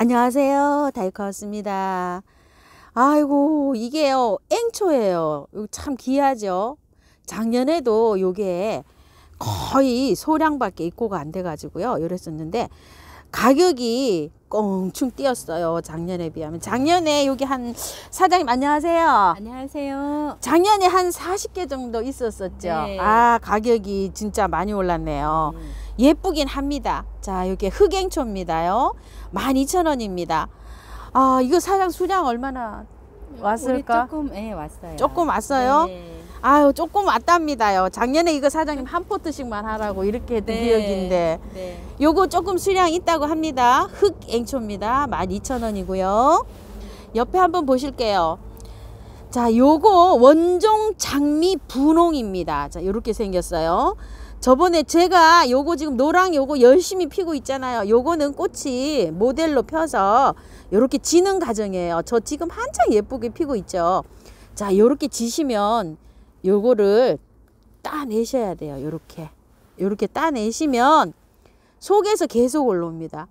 안녕하세요. 달커스입니다. 아이고, 이게요, 앵초예요. 참 귀하죠? 작년에도 요게 거의 소량밖에 입고가 안 돼가지고요. 이랬었는데, 가격이 껑충 뛰었어요. 작년에 비하면. 작년에 여기 한 사장님 안녕하세요. 안녕하세요. 작년에 한 40개 정도 있었었죠. 네. 아, 가격이 진짜 많이 올랐네요. 음. 예쁘긴 합니다. 자, 여게 흑행초입니다요. 12,000원입니다. 아, 이거 사장 수량 얼마나 왔을까? 조금 예, 왔어요. 조금 왔어요? 네. 아유 조금 왔답니다요. 작년에 이거 사장님 한 포트씩만 하라고 이렇게 했던 기인데 네. 네. 요거 조금 수량 있다고 합니다. 흑앵초입니다. 12,000원이고요. 옆에 한번 보실게요. 자 요거 원종 장미 분홍입니다. 자 요렇게 생겼어요. 저번에 제가 요거 지금 노랑 요거 열심히 피고 있잖아요. 요거는 꽃이 모델로 펴서 요렇게 지는 과정이에요. 저 지금 한창 예쁘게 피고 있죠. 자 요렇게 지시면 요거를 따내셔야 돼요. 요렇게. 요렇게 따내시면 속에서 계속 올라옵니다.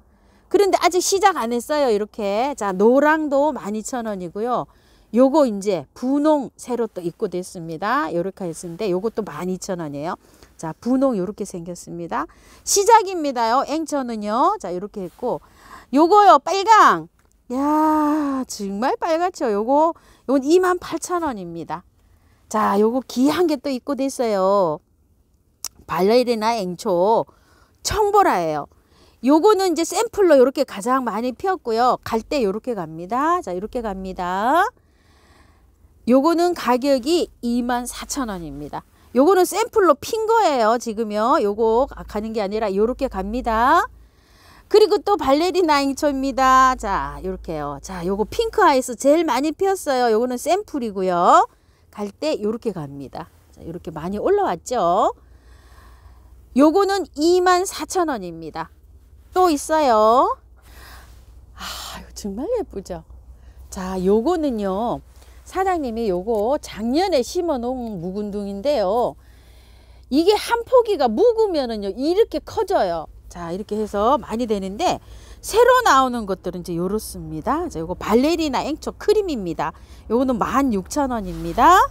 그런데 아직 시작 안 했어요. 이렇게. 자, 노랑도 12,000원이고요. 요거 이제 분홍 새로 또 입고 됐습니다. 요렇게 했는데 요것도 12,000원이에요. 자, 분홍 요렇게 생겼습니다. 시작입니다요. 앵천은요. 자, 요렇게 했고 요거요. 빨강. 야, 정말 빨갛죠. 요거 요건 28,000원입니다. 자, 요거 귀한 게또 입고됐어요. 발레리나 앵초 청보라예요. 요거는 이제 샘플로 이렇게 가장 많이 피었고요. 갈때 이렇게 갑니다. 자, 이렇게 갑니다. 요거는 가격이 24,000원입니다. 요거는 샘플로 핀 거예요. 지금요. 요거 가는 게 아니라 요렇게 갑니다. 그리고 또 발레리나 앵초입니다 자, 요렇게요. 자, 요거 핑크 아이스 제일 많이 피었어요. 요거는 샘플이고요. 갈때 이렇게 갑니다. 자, 이렇게 많이 올라왔죠. 요거는 24,000원입니다. 또 있어요. 아, 정말 예쁘죠? 자, 요거는요. 사장님이 요거 작년에 심어 놓은 묵은둥인데요. 이게 한 포기가 묵으면은요. 이렇게 커져요. 자, 이렇게 해서 많이 되는데 새로 나오는 것들은 이제 요렇습니다. 자, 요거 발레리나 앵초 크림입니다. 요거는 16,000원입니다.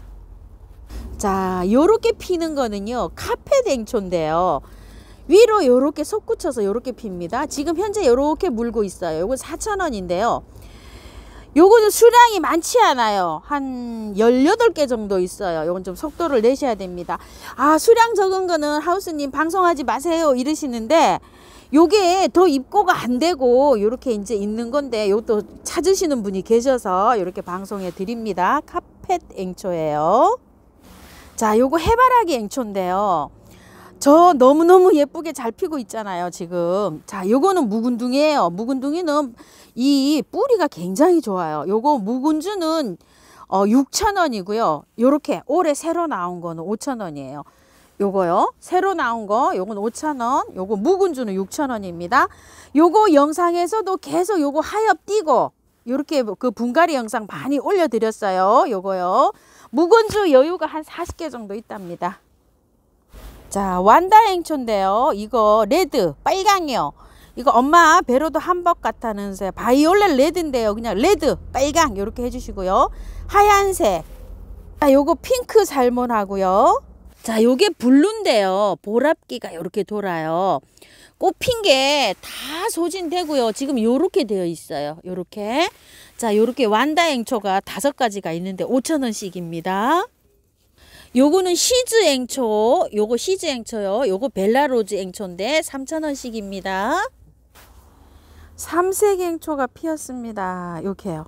자, 요렇게 피는 거는요. 카페냉초인데요 위로 요렇게 솟구쳐서 요렇게 핍니다. 지금 현재 요렇게 물고 있어요. 요건 4,000원인데요. 요거는 수량이 많지 않아요. 한 18개 정도 있어요. 요건 좀 속도를 내셔야 됩니다. 아, 수량 적은 거는 하우스님 방송하지 마세요. 이러시는데 요게 더 입고가 안 되고 요렇게 이제 있는 건데 요것도 찾으시는 분이 계셔서 요렇게 방송해 드립니다. 카펫 앵초예요. 자, 요거 해바라기 앵초인데요. 저 너무너무 예쁘게 잘 피고 있잖아요, 지금. 자, 요거는 묵은둥이에요. 묵은둥이는 이 뿌리가 굉장히 좋아요. 요거 묵은주는 어, 6,000원이고요. 요렇게 올해 새로 나온 거는 5,000원이에요. 요거요. 새로 나온 거 요건 5,000원. 요거 묵은주는 6,000원입니다. 요거 영상에서도 계속 요거 하엽 띄고 요렇게 그 분갈이 영상 많이 올려드렸어요. 요거요. 묵은주 여유가 한 40개 정도 있답니다. 자, 완다행초인데요. 이거 레드, 빨강이요. 이거 엄마 배로도 한 벅 같다는새 바이올렛 레드인데요. 그냥 레드, 빨강 요렇게 해주시고요. 하얀색. 자, 아, 요거 핑크 살몬하고요. 자, 요게 블루인데요. 보랍기가 이렇게 돌아요. 꽃핀 게 다 소진되고요. 지금 요렇게 되어 있어요. 요렇게. 자, 요렇게 완다앵초가 다섯 가지가 있는데 오천 원씩입니다 요거는 시즈 앵초, 요거 시즈 앵초요. 요거 벨라로즈 앵초인데 삼천 원씩입니다 삼색 앵초가 피었습니다. 요렇게요.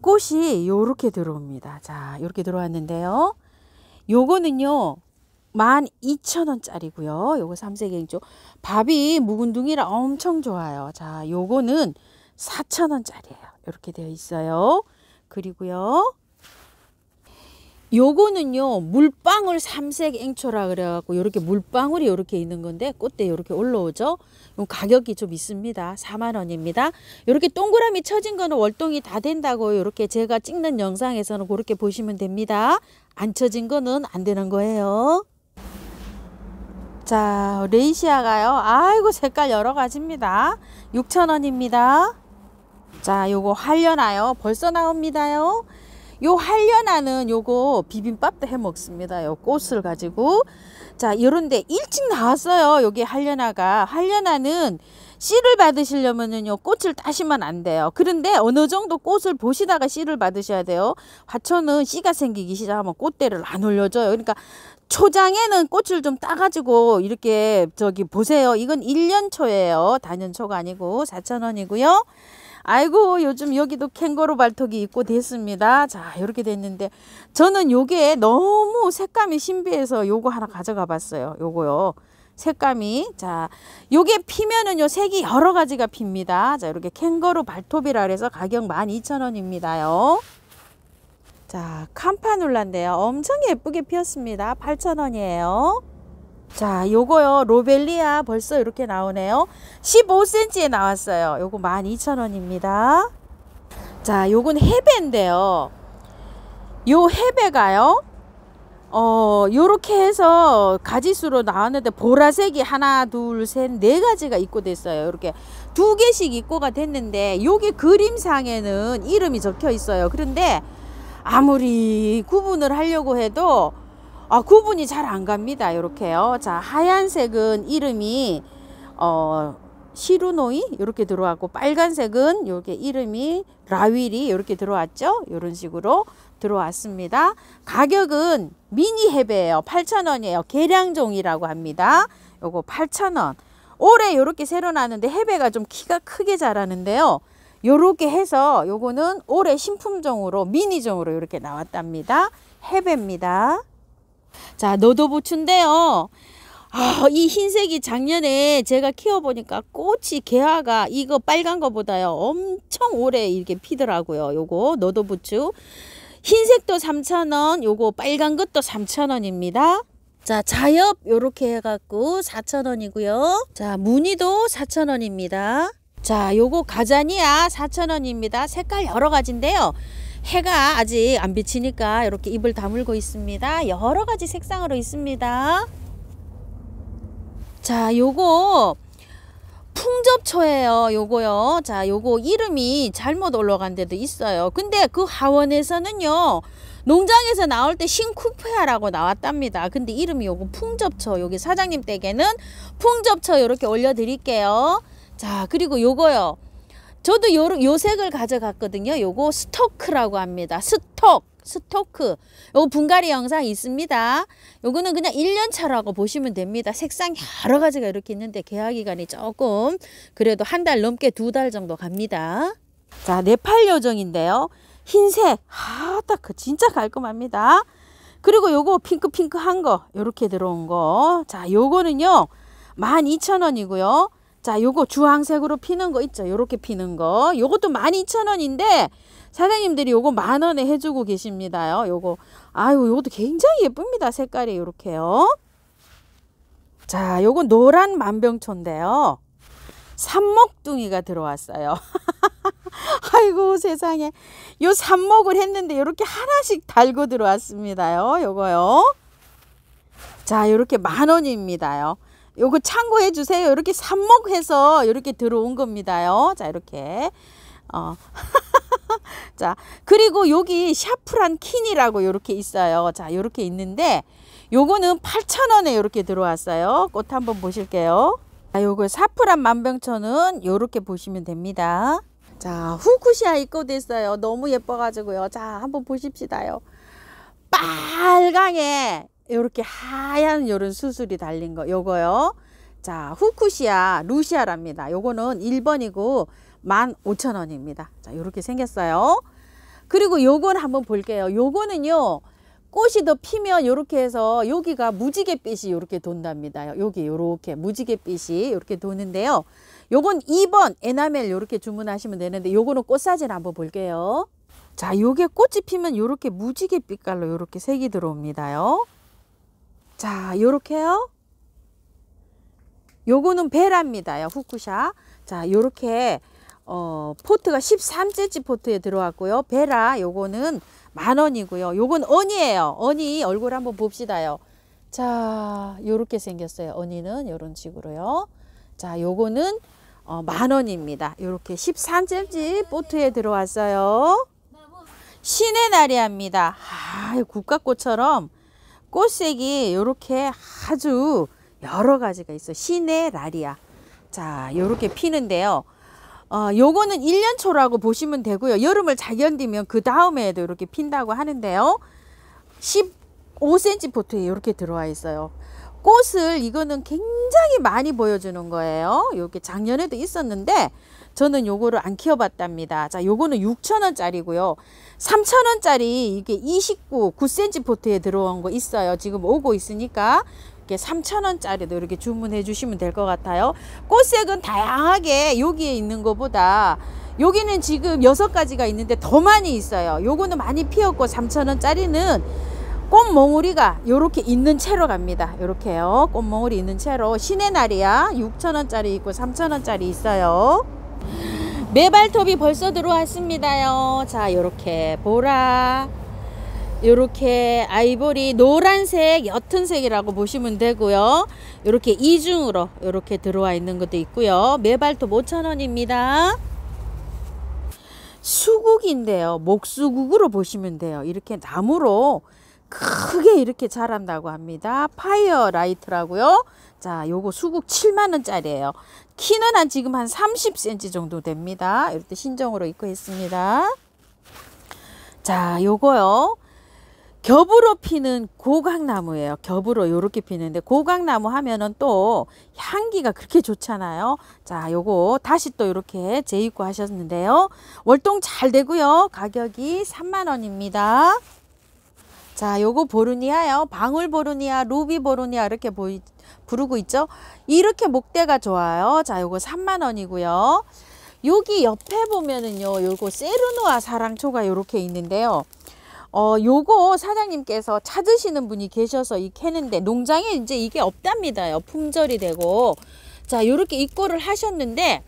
꽃이 요렇게 들어옵니다. 자, 요렇게 들어왔는데요. 요거는요. 12,000원짜리고요. 요거 삼색행조. 밥이 묵은둥이라 엄청 좋아요. 자, 요거는 4,000원짜리예요. 이렇게 되어 있어요. 그리고요. 요거는요 물방울 삼색 앵초라 그래갖고 이렇게 물방울이 이렇게 있는 건데 꽃대 이렇게 올라오죠 요 가격이 좀 있습니다 4만원입니다 이렇게 동그라미 쳐진 거는 월동이 다 된다고 이렇게 제가 찍는 영상에서는 그렇게 보시면 됩니다 안 쳐진 거는 안 되는 거예요 자 레이시아가요 아이고 색깔 여러 가지입니다 6천원입니다 자 요거 하려나요 벌써 나옵니다요 요 한련하는 요거 비빔밥도 해 먹습니다. 요 꽃을 가지고. 자, 요런데 일찍 나왔어요. 여기 한련화가. 한련화는 씨를 받으시려면은요 꽃을 따시면 안 돼요 그런데 어느 정도 꽃을 보시다가 씨를 받으셔야 돼요 화초는 씨가 생기기 시작하면 꽃대를 안 올려줘요 그러니까 초장에는 꽃을 좀 따가지고 이렇게 저기 보세요 이건 일년초예요 단연초가 아니고 사천 원이고요 아이고 요즘 여기도 캥거루 발톱이 있고 됐습니다. 자 이렇게 됐는데 저는 요게 너무 색감이 신비해서 요거 하나 가져가 봤어요. 요거요. 색감이 자 요게 피면은요 색이 여러 가지가 핍니다 자 이렇게 캥거루 발톱이라 그래서 가격 12,000원입니다요 자 캄파눌라인데요 엄청 예쁘게 피었습니다 8,000원이에요 자 요거요 로벨리아 벌써 이렇게 나오네요 15cm에 나왔어요 요거 12,000원입니다 자 요건 해배인데요 요 해배가요 어 요렇게 해서 가지수로 나왔는데 보라색이 하나 둘셋네 가지가 입고 됐어요 이렇게 두 개씩 입고가 됐는데 요게 그림상에는 이름이 적혀 있어요 그런데 아무리 구분을 하려고 해도 아, 구분이 잘 안 갑니다. 이렇게요. 자, 하얀색은 이름이 어, 시루노이 이렇게 들어왔고 빨간색은 요게 이름이 라윌이 이렇게 들어왔죠. 이런 식으로 들어왔습니다. 가격은 미니 헤베예요. 8,000원이에요. 계량종이라고 합니다. 요거 8,000원. 올해 이렇게 새로 나는데 왔 헤베가 좀 키가 크게 자라는데요. 요렇게 해서 요거는 올해 신품종으로 미니종으로 이렇게 나왔답니다. 헤베입니다. 자, 너도부추인데요. 아, 이 흰색이 작년에 제가 키워보니까 꽃이 개화가 이거 빨간 거보다요. 엄청 오래 이렇게 피더라고요. 요거 너도부추. 흰색도 3,000원, 요거 빨간 것도 3,000원입니다. 자, 자엽 요렇게 해갖고 4,000원이고요. 자, 무늬도 4,000원입니다. 자, 요거 가자니아 4,000원입니다. 색깔 여러 가지인데요. 해가 아직 안 비치니까 이렇게 입을 다물고 있습니다. 여러 가지 색상으로 있습니다. 자, 요거 풍접초예요. 요거요. 자, 요거 이름이 잘못 올라간 데도 있어요. 근데 그 하원에서는요. 농장에서 나올 때싱쿠페아라고 나왔답니다. 근데 이름이 요거 풍접초. 여기 사장님 댁에는 풍접초 이렇게 올려 드릴게요. 자, 그리고 요거요. 저도 요, 요 색을 가져갔거든요. 요거 스토크라고 합니다. 스톡. 스토크 요 분갈이 영상 있습니다 요거는 그냥 1년차라고 보시면 됩니다 색상 여러 가지가 이렇게 있는데 개화 기간이 조금 그래도 한 달 넘게 두 달 정도 갑니다 자 네팔 요정인데요 흰색 아딱 그 진짜 깔끔합니다 그리고 요거 핑크핑크한 거 요렇게 들어온 거자 요거는요 12,000원이고요 자, 요거 주황색으로 피는 거 있죠? 요렇게 피는 거. 요것도 12,000원인데 사장님들이 요거 만 원에 해 주고 계십니다요. 요거. 아유, 요것도 굉장히 예쁩니다. 색깔이 요렇게요. 자, 요거 노란 만병초인데요. 삼목둥이가 들어왔어요. 아이고 세상에. 요 삼목을 했는데 요렇게 하나씩 달고 들어왔습니다요. 요거요. 자, 요렇게 만 원입니다요. 요거 참고해 주세요. 이렇게 삽목해서 이렇게 들어온 겁니다요. 자, 이렇게. 어. 자, 그리고 여기 샤프란 킨이라고 이렇게 있어요. 자, 이렇게 있는데 요거는 8,000원에 이렇게 들어왔어요. 꽃 한번 보실게요. 자, 요거 사프란 만병천은 이렇게 보시면 됩니다. 자, 후쿠시아 입고 됐어요. 너무 예뻐가지고요. 자, 한번 보십시다요. 빨강에 이렇게 하얀 요런 수술이 달린 거 요거요. 자, 후쿠시아 루시아랍니다. 요거는 1번이고 15,000원입니다. 자, 요렇게 생겼어요. 그리고 요건 한번 볼게요. 요거는요. 꽃이 더 피면 요렇게 해서 여기가 무지개빛이 요렇게 돈답니다. 여기 요렇게 무지개빛이 요렇게 도는데요. 요건 2번 에나멜 요렇게 주문하시면 되는데 요거는 꽃사진 한번 볼게요. 자, 요게 꽃이 피면 요렇게 무지개빛깔로 요렇게 색이 들어옵니다요. 자, 요렇게요. 요거는 베랍니다요. 후쿠샤. 자, 요렇게 어, 포트가 13cm 포트에 들어왔고요. 베라 요거는 만 원이고요. 요건 언이에요. 언니 얼굴 한번 봅시다요. 자, 요렇게 생겼어요. 언니는 요런 식으로요. 자, 요거는 어, 만 원입니다. 요렇게 13cm 포트에 들어왔어요. 신의 날이합니다. 아, 국화꽃처럼 꽃색이 이렇게 아주 여러 가지가 있어. 요 시네라리아. 자, 이렇게 피는데요. 어, 요거는 1년초라고 보시면 되고요. 여름을 잘 견디면 그 다음에도 이렇게 핀다고 하는데요. 15cm 포트에 이렇게 들어와 있어요. 꽃을 이거는 굉장히 많이 보여주는 거예요. 이렇게 작년에도 있었는데 저는 요거를 안 키워봤답니다. 자, 요거는 6천원짜리고요 3,000원짜리 이게 29, 9cm 포트에 들어온 거 있어요. 지금 오고 있으니까 이렇게 3,000원짜리도 이렇게 주문해 주시면 될 것 같아요. 꽃색은 다양하게 여기에 있는 것보다 여기는 지금 6 가지가 있는데 더 많이 있어요. 요거는 많이 피었고 3,000원짜리는 꽃몽우리가 이렇게 있는 채로 갑니다. 이렇게요. 꽃몽우리 있는 채로 신의 날이야 6,000원짜리 있고 3,000원짜리 있어요. 매발톱이 벌써 들어왔습니다요 자 요렇게 보라 요렇게 아이보리 노란색 옅은 색이라고 보시면 되고요 요렇게 이중으로 요렇게 들어와 있는 것도 있고요 메발톱 5,000원입니다 수국인데요 목수국으로 보시면 돼요 이렇게 나무로 크게 이렇게 자란다고 합니다 파이어 라이트라고요 자 요거 수국 7만원짜리예요 키는 한 지금 한 30cm 정도 됩니다. 이렇게 신정으로 입고 있습니다. 자, 요거요. 겹으로 피는 고강나무예요. 겹으로 요렇게 피는데 고강나무 하면은 또 향기가 그렇게 좋잖아요. 자, 요거 다시 또 요렇게 재입고 하셨는데요. 월동 잘 되고요. 가격이 3만 원입니다. 자, 요거 보르니아요. 방울 보르니아, 루비 보르니아 이렇게 보이 부르고 있죠. 이렇게 목대가 좋아요. 자, 요거 3만 원이고요. 여기 옆에 보면은요. 요거 세르노아 사랑초가 요렇게 있는데요. 어, 요거 사장님께서 찾으시는 분이 계셔서 이 캐는데 농장에 이제 이게 없답니다. 요 품절이 되고. 자, 요렇게 입고를 하셨는데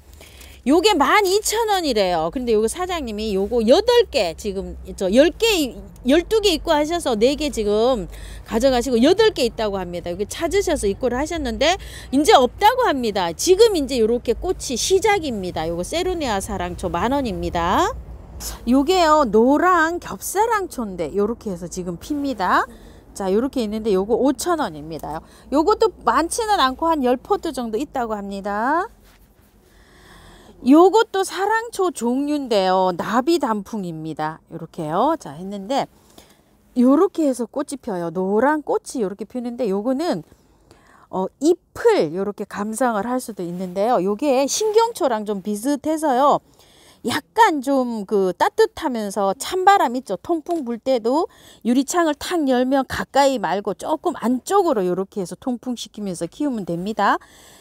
요게 12,000원이래요. 근데 요거 사장님이 요거 8개 지금 저 10개 12개 입고 하셔서 4개 지금 가져가시고 8개 있다고 합니다. 여기 찾으셔서 입고를 하셨는데 이제 없다고 합니다. 지금 이제 요렇게 꽃이 시작입니다. 요거 세르네아 사랑 저 만원입니다. 요게요 노랑 겹사랑초인데 요렇게 해서 지금 핍니다. 자 요렇게 있는데 요거 5,000원입니다. 요것도 많지는 않고 한 10포트 정도 있다고 합니다. 요것도 사랑초 종류인데요. 나비 단풍입니다. 이렇게요. 자, 했는데 요렇게 해서 꽃이 펴요. 노란 꽃이 요렇게 피는데 요거는 어, 잎을 요렇게 감상을 할 수도 있는데요. 요게 신경초랑 좀 비슷해서요. 약간 좀 그 따뜻하면서 찬바람 있죠. 통풍 불 때도 유리창을 탁 열면 가까이 말고 조금 안쪽으로 이렇게 해서 통풍시키면서 키우면 됩니다.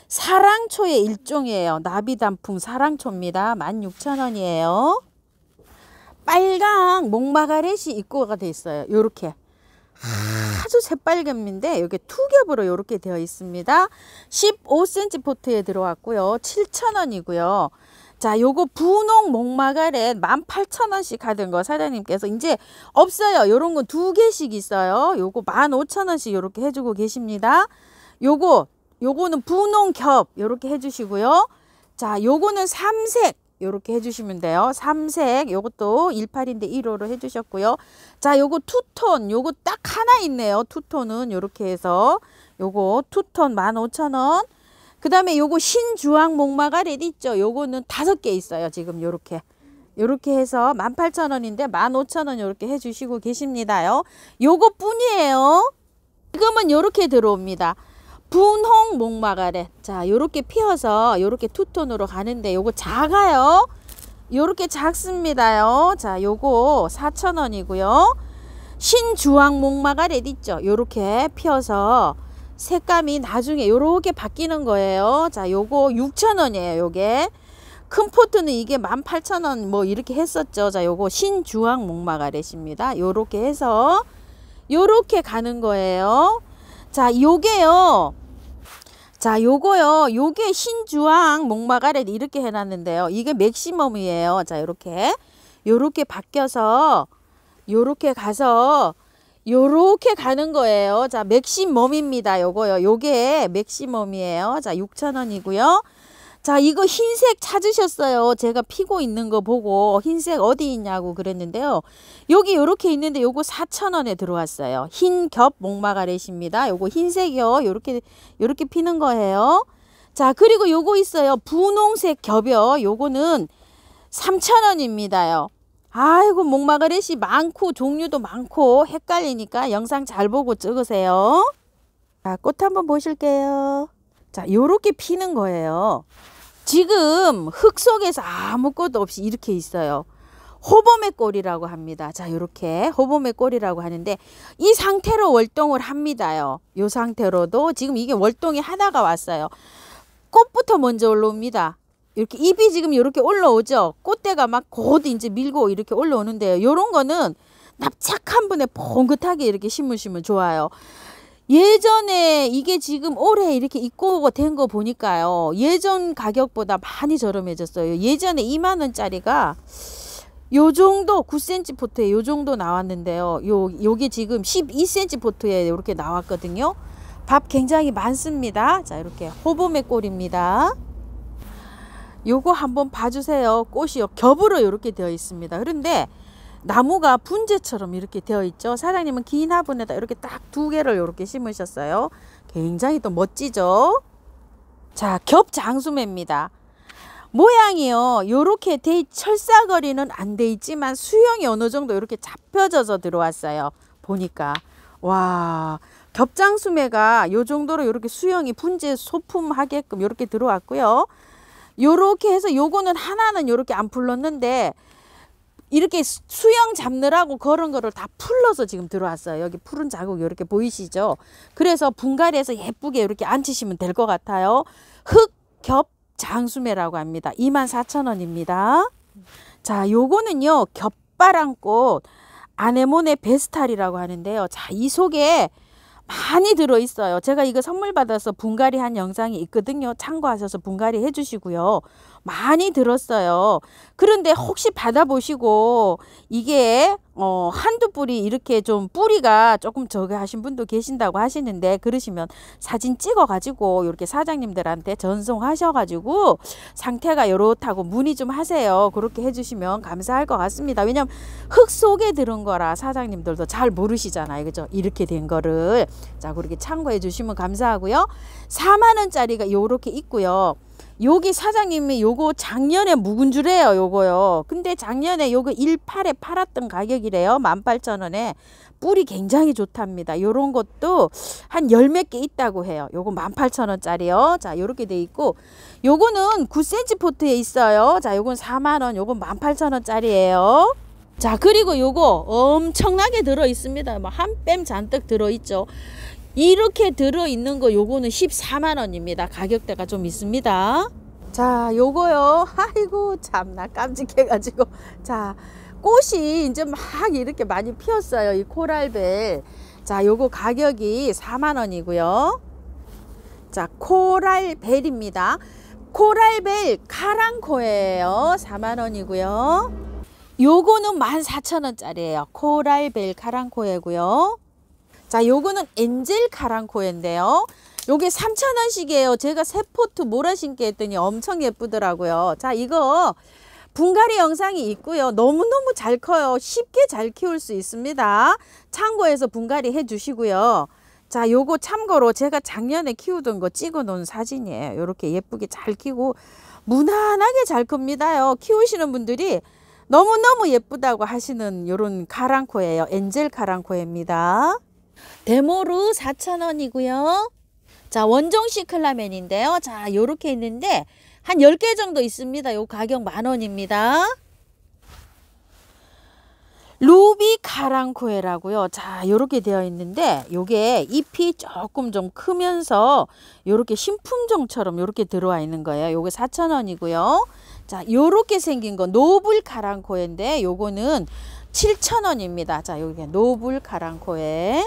사랑초의 일종이에요. 나비단풍 사랑초입니다. 16,000원이에요. 빨강 목마가렛이 입고가 돼 있어요. 요렇게. 아주 새빨겸인데 이게 투겹으로 이렇게 되어 있습니다. 15cm 포트에 들어왔고요. 7,000원이고요. 자, 요거 분홍 목마가렛 18,000원씩 하던 거 사장님께서 이제 없어요. 요런 건 두 개씩 있어요. 요거 15,000원씩 요렇게 해주고 계십니다. 요거, 요거는 분홍 겹 요렇게 해주시고요. 자, 요거는 삼색 요렇게 해주시면 돼요. 삼색 요것도 18인데 1호로 해주셨고요. 자, 요거 투톤 요거 딱 하나 있네요. 투톤은 요렇게 해서 요거 투톤 15,000원 그 다음에 요거 신주황 목마가렛 있죠. 요거는 다섯 개 있어요. 지금 요렇게. 요렇게 해서 18,000원인데 15,000원 요렇게 해주시고 계십니다요. 요거뿐이에요. 지금은 요렇게 들어옵니다. 분홍 목마가렛. 자, 요렇게 피어서 요렇게 투톤으로 가는데 요거 작아요. 요렇게 작습니다요. 자, 요거 4,000원이고요. 신주황 목마가렛 있죠. 요렇게 피어서 색감이 나중에 요렇게 바뀌는 거예요. 자, 요거 6,000원이에요. 요게. 큰 포트는 이게 18,000원 뭐 이렇게 했었죠. 자, 요거 신주황 목마가렛입니다. 요렇게 해서 요렇게 가는 거예요. 자, 요게요. 자, 요거요. 요게 신주황 목마가렛 이렇게 해 놨는데요. 이게 맥시멈이에요. 자, 요렇게. 요렇게 바뀌어서 요렇게 가서 요렇게 가는 거예요. 자, 맥시멈입니다. 요거요. 요게 맥시멈이에요. 자, 6,000원이고요. 자, 이거 흰색 찾으셨어요. 제가 피고 있는 거 보고 흰색 어디 있냐고 그랬는데요. 여기 요렇게 있는데 요거 4,000원에 들어왔어요. 흰 겹 목마가렛입니다. 요거 흰색이요. 요렇게 요렇게 피는 거예요. 자, 그리고 요거 있어요. 분홍색 겹이요. 요거는 3,000원입니다요. 아이고 목마그렛이 많고 종류도 많고 헷갈리니까 영상 잘 보고 찍으세요. 자, 꽃 한번 보실게요. 자, 요렇게 피는 거예요. 지금 흙 속에서 아무것도 없이 이렇게 있어요. 호범의 꼴이라고 합니다. 자, 요렇게 호범의 꼴이라고 하는데 이 상태로 월동을 합니다요. 요 상태로도 지금 이게 월동이 하나가 왔어요. 꽃부터 먼저 올라옵니다. 이렇게 잎이 지금 이렇게 올라오죠. 꽃대가 막 곧 이제 밀고 이렇게 올라오는데 요런 요 거는 납작한 분에 봉긋하게 이렇게 심으시면 좋아요. 예전에 이게 지금 올해 이렇게 입고 된 거 보니까요. 예전 가격보다 많이 저렴해졌어요. 예전에 2만 원짜리가 요 정도 9cm 포트에 요 정도 나왔는데요. 요 요게 지금 12cm 포트에 이렇게 나왔거든요. 밥 굉장히 많습니다. 자, 이렇게 호봄의 꼴입니다. 요거 한번 봐주세요. 꽃이요. 겹으로 이렇게 되어 있습니다. 그런데 나무가 분재처럼 이렇게 되어 있죠. 사장님은 긴 화분에다 이렇게 딱 두 개를 이렇게 심으셨어요. 굉장히 또 멋지죠. 자, 겹장수매입니다. 모양이요. 요렇게 돼 철사거리는 안 돼 있지만 수영이 어느 정도 이렇게 잡혀져서 들어왔어요. 보니까 와 겹장수매가 요 정도로 이렇게 수영이 분재 소품하게끔 이렇게 들어왔고요. 요렇게 해서 요거는 하나는 요렇게 안 풀렀는데 이렇게 수영 잡느라고 그런 거를 다 풀러서 지금 들어왔어요. 여기 푸른 자국 이렇게 보이시죠? 그래서 분갈이해서 예쁘게 이렇게 앉히시면 될 것 같아요. 흑겹 장수매라고 합니다. 24,000원입니다. 자, 요거는요. 겹바람꽃 아네모네 베스탈이라고 하는데요. 자, 이 속에 많이 들어있어요. 제가 이거 선물 받아서 분갈이 한 영상이 있거든요. 참고하셔서 분갈이 해주시고요. 많이 들었어요. 그런데 음. 혹시 받아보시고 이게 어 한두 뿌리 이렇게 좀 뿌리가 조금 적게 하신 분도 계신다고 하시는데 그러시면 사진 찍어 가지고 이렇게 사장님들한테 전송하셔 가지고 상태가 이렇다고 문의 좀 하세요. 그렇게 해주시면 감사할 것 같습니다. 왜냐면 흙 속에 들은 거라 사장님들도 잘 모르시잖아요. 그죠? 이렇게 된 거를 자 그렇게 참고해 주시면 감사하고요. 4만원짜리가 이렇게 있고요. 여기 사장님이 요거 작년에 묵은 줄이에요 요거요 근데 작년에 요거 18에 팔았던 가격이래요 18,000원에 뿔이 굉장히 좋답니다 요런 것도 한 열 몇 개 있다고 해요 요거 18,000원짜리요 자 요렇게 돼 있고 요거는 9cm 포트에 있어요 자 요건 4만원 요건 1 8 0 0 0원짜리에요자 그리고 요거 엄청나게 들어 있습니다 뭐 한 뺨 잔뜩 들어 있죠 이렇게 들어있는 거 요거는 14만원입니다. 가격대가 좀 있습니다. 자 요거요. 아이고 참나 깜찍해가지고 자 꽃이 이제 막 이렇게 많이 피었어요. 이 코랄벨 자 요거 가격이 4만원이고요. 자 코랄벨입니다. 코랄벨 카랑코예요. 4만원이고요. 요거는 14,000원짜리예요. 코랄벨 카랑코예고요. 자, 요거는 엔젤 카랑코인데요. 요게 3,000원씩이에요. 제가 세포트 몰아 신게 했더니 엄청 예쁘더라고요. 자, 이거 분갈이 영상이 있고요. 너무너무 잘 커요. 쉽게 잘 키울 수 있습니다. 참고해서 분갈이 해주시고요. 자, 요거 참고로 제가 작년에 키우던 거 찍어 놓은 사진이에요. 요렇게 예쁘게 잘 키고 무난하게 잘 큽니다요. 키우시는 분들이 너무너무 예쁘다고 하시는 요런 카랑코예요. 엔젤 카랑코입니다. 데모르 4,000원이고요. 자, 원정식 클라멘인데요. 자, 요렇게 있는데 한 10개 정도 있습니다. 요 가격 만 원입니다. 루비 가랑코에라고요. 자, 요렇게 되어 있는데 요게 잎이 조금 좀 크면서 요렇게 신품종처럼 요렇게 들어와 있는 거예요. 요게 4,000원이고요. 자, 요렇게 생긴 건 노블 가랑코에인데 요거는 7,000원입니다. 자, 여기 노블 가랑코에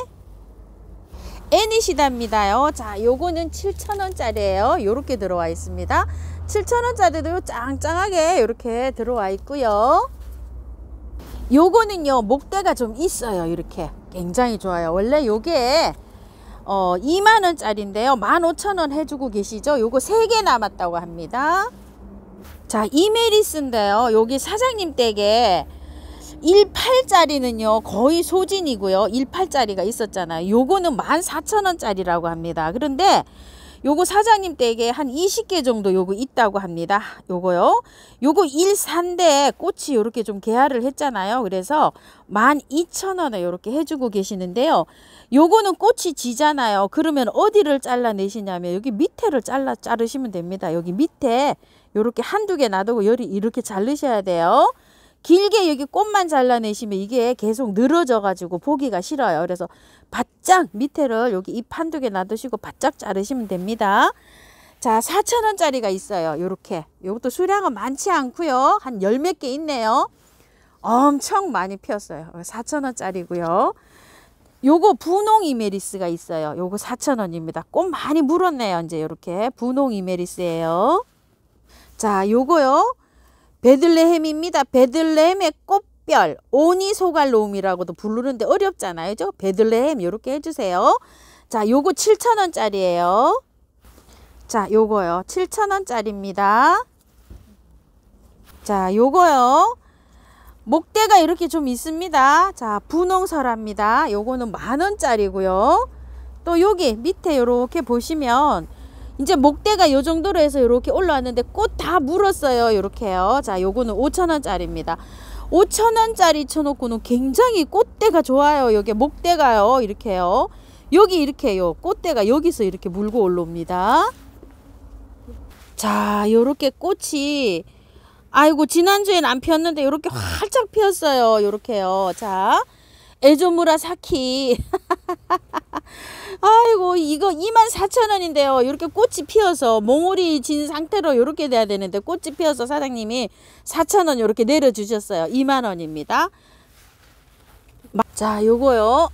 애니시답니다요. 자, 요거는 7,000원짜리예요. 요렇게 들어와 있습니다. 7,000원짜리도 짱짱하게 이렇게 들어와 있고요. 요거는요, 목대가 좀 있어요. 이렇게. 굉장히 좋아요. 원래 요게 어, 2만원짜리인데요. 15,000원 해주고 계시죠? 요거 3개 남았다고 합니다. 자, 이메리스인데요. 여기 사장님 댁에 18짜리는요 거의 소진이고요 18짜리가 있었잖아요 요거는 14,000원짜리라고 합니다 그런데 요거 사장님 댁에 한 20개 정도 요거 있다고 합니다 요거요 요거 1산대 꽃이 요렇게 좀 개화를 했잖아요 그래서 12,000원에 요렇게 해주고 계시는데요 요거는 꽃이 지잖아요 그러면 어디를 잘라내시냐면 여기 밑에를 잘라 자르시면 됩니다 여기 밑에 요렇게 한두 개 놔두고 요리 이렇게 자르셔야 돼요 길게 여기 꽃만 잘라내시면 이게 계속 늘어져가지고 보기가 싫어요. 그래서 바짝 밑에를 여기 잎 한두 개 놔두시고 바짝 자르시면 됩니다. 자, 4,000원짜리가 있어요. 요렇게. 요것도 수량은 많지 않고요. 한1 0몇개 있네요. 엄청 많이 피었어요. 4,000원짜리고요. 어, 요거 분홍 이메리스가 있어요. 요거 4,000원입니다. 꽃 많이 물었네요. 이제 요렇게 분홍 이메리스예요. 자, 요거요. 베들레헴입니다. 베들레헴의 꽃별 오니소갈로움이라고도 부르는데 어렵잖아요. 죠 베들레헴 이렇게 해주세요. 자 요거 7,000원짜리예요. 자 요거요. 7,000원짜리입니다. 자 요거요. 목대가 이렇게 좀 있습니다. 자 분홍설합니다. 요거는 만원짜리고요. 또 여기 밑에 요렇게 보시면 이제 목대가 요 정도로 해서 이렇게 올라왔는데 꽃 다 물었어요 이렇게요 자 요거는 5천원짜리입니다 5천원짜리 쳐놓고는 굉장히 꽃대가 좋아요 여기 목대가요 이렇게요 여기 이렇게요 꽃대가 여기서 이렇게 물고 올라옵니다 자 요렇게 꽃이 아이고 지난주엔 안 피었는데 요렇게 활짝 피었어요 요렇게요 자 에조무라사키 아이고 이거 24,000원인데요 이렇게 꽃이 피어서 몽우리 진 상태로 이렇게 돼야 되는데 꽃이 피어서 사장님이 4,000원 이렇게 내려주셨어요 2만원입니다 자 요거요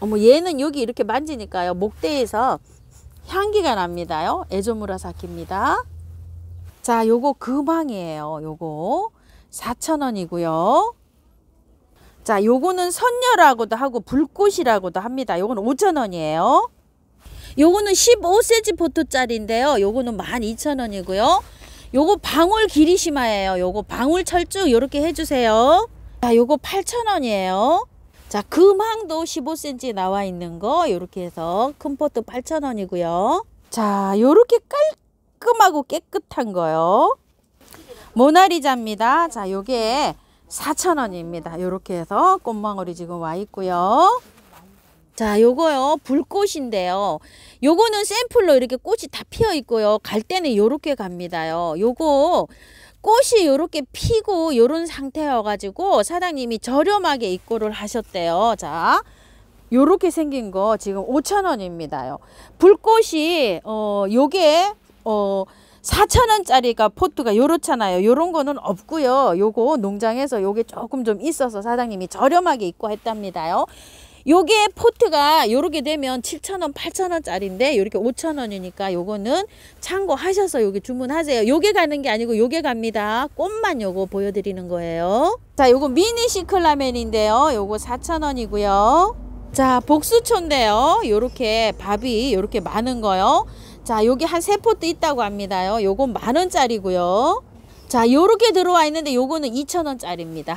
어머 얘는 여기 이렇게 만지니까요 목대에서 향기가 납니다요 에조무라사키입니다 자 요거 금황이에요 요거 4,000원이고요 자, 요거는 선녀라고도 하고 불꽃이라고도 합니다. 요건 5천원이에요 요거는 15cm 포트짜리인데요 요거는 12,000원이고요. 요거 방울 길이시마예요 요거 방울 철쭉 요렇게 해주세요. 자, 요거 8,000원이에요. 자, 금황도 15cm 나와 있는 거 요렇게 해서 큰 포트 8,000원이고요. 자, 요렇게 깔끔하고 깨끗한 거요. 모나리자입니다. 자, 요게 4,000원입니다. 이렇게 해서 꽃망울이 지금 와 있고요. 자, 요거요. 불꽃인데요. 요거는 샘플로 이렇게 꽃이 다 피어 있고요. 갈 때는 요렇게 갑니다요. 요거 꽃이 요렇게 피고 요런 상태여 가지고 사장님이 저렴하게 입고를 하셨대요. 자. 요렇게 생긴 거 지금 5,000원입니다요. 불꽃이 어 요게 어 4천원짜리가 포트가 요렇잖아요. 요런 거는 없고요. 요거 농장에서 요게 조금 좀 있어서 사장님이 저렴하게 입고 했답니다요. 요게 포트가 요렇게 되면 7,000원, 8,000원짜리인데 요렇게 5,000원이니까 요거는 참고하셔서 요게 주문하세요. 요게 가는 게 아니고 요게 갑니다. 꽃만 요거 보여드리는 거예요. 자, 요거 미니 시클라멘인데요. 요거 4,000원이고요. 자, 복수초인데요. 요렇게 밥이 요렇게 많은 거요. 자 여기 한 세 포트 있다고 합니다요 요건 만원짜리고요 자 요렇게 들어와 있는데 요거는 2천원짜리입니다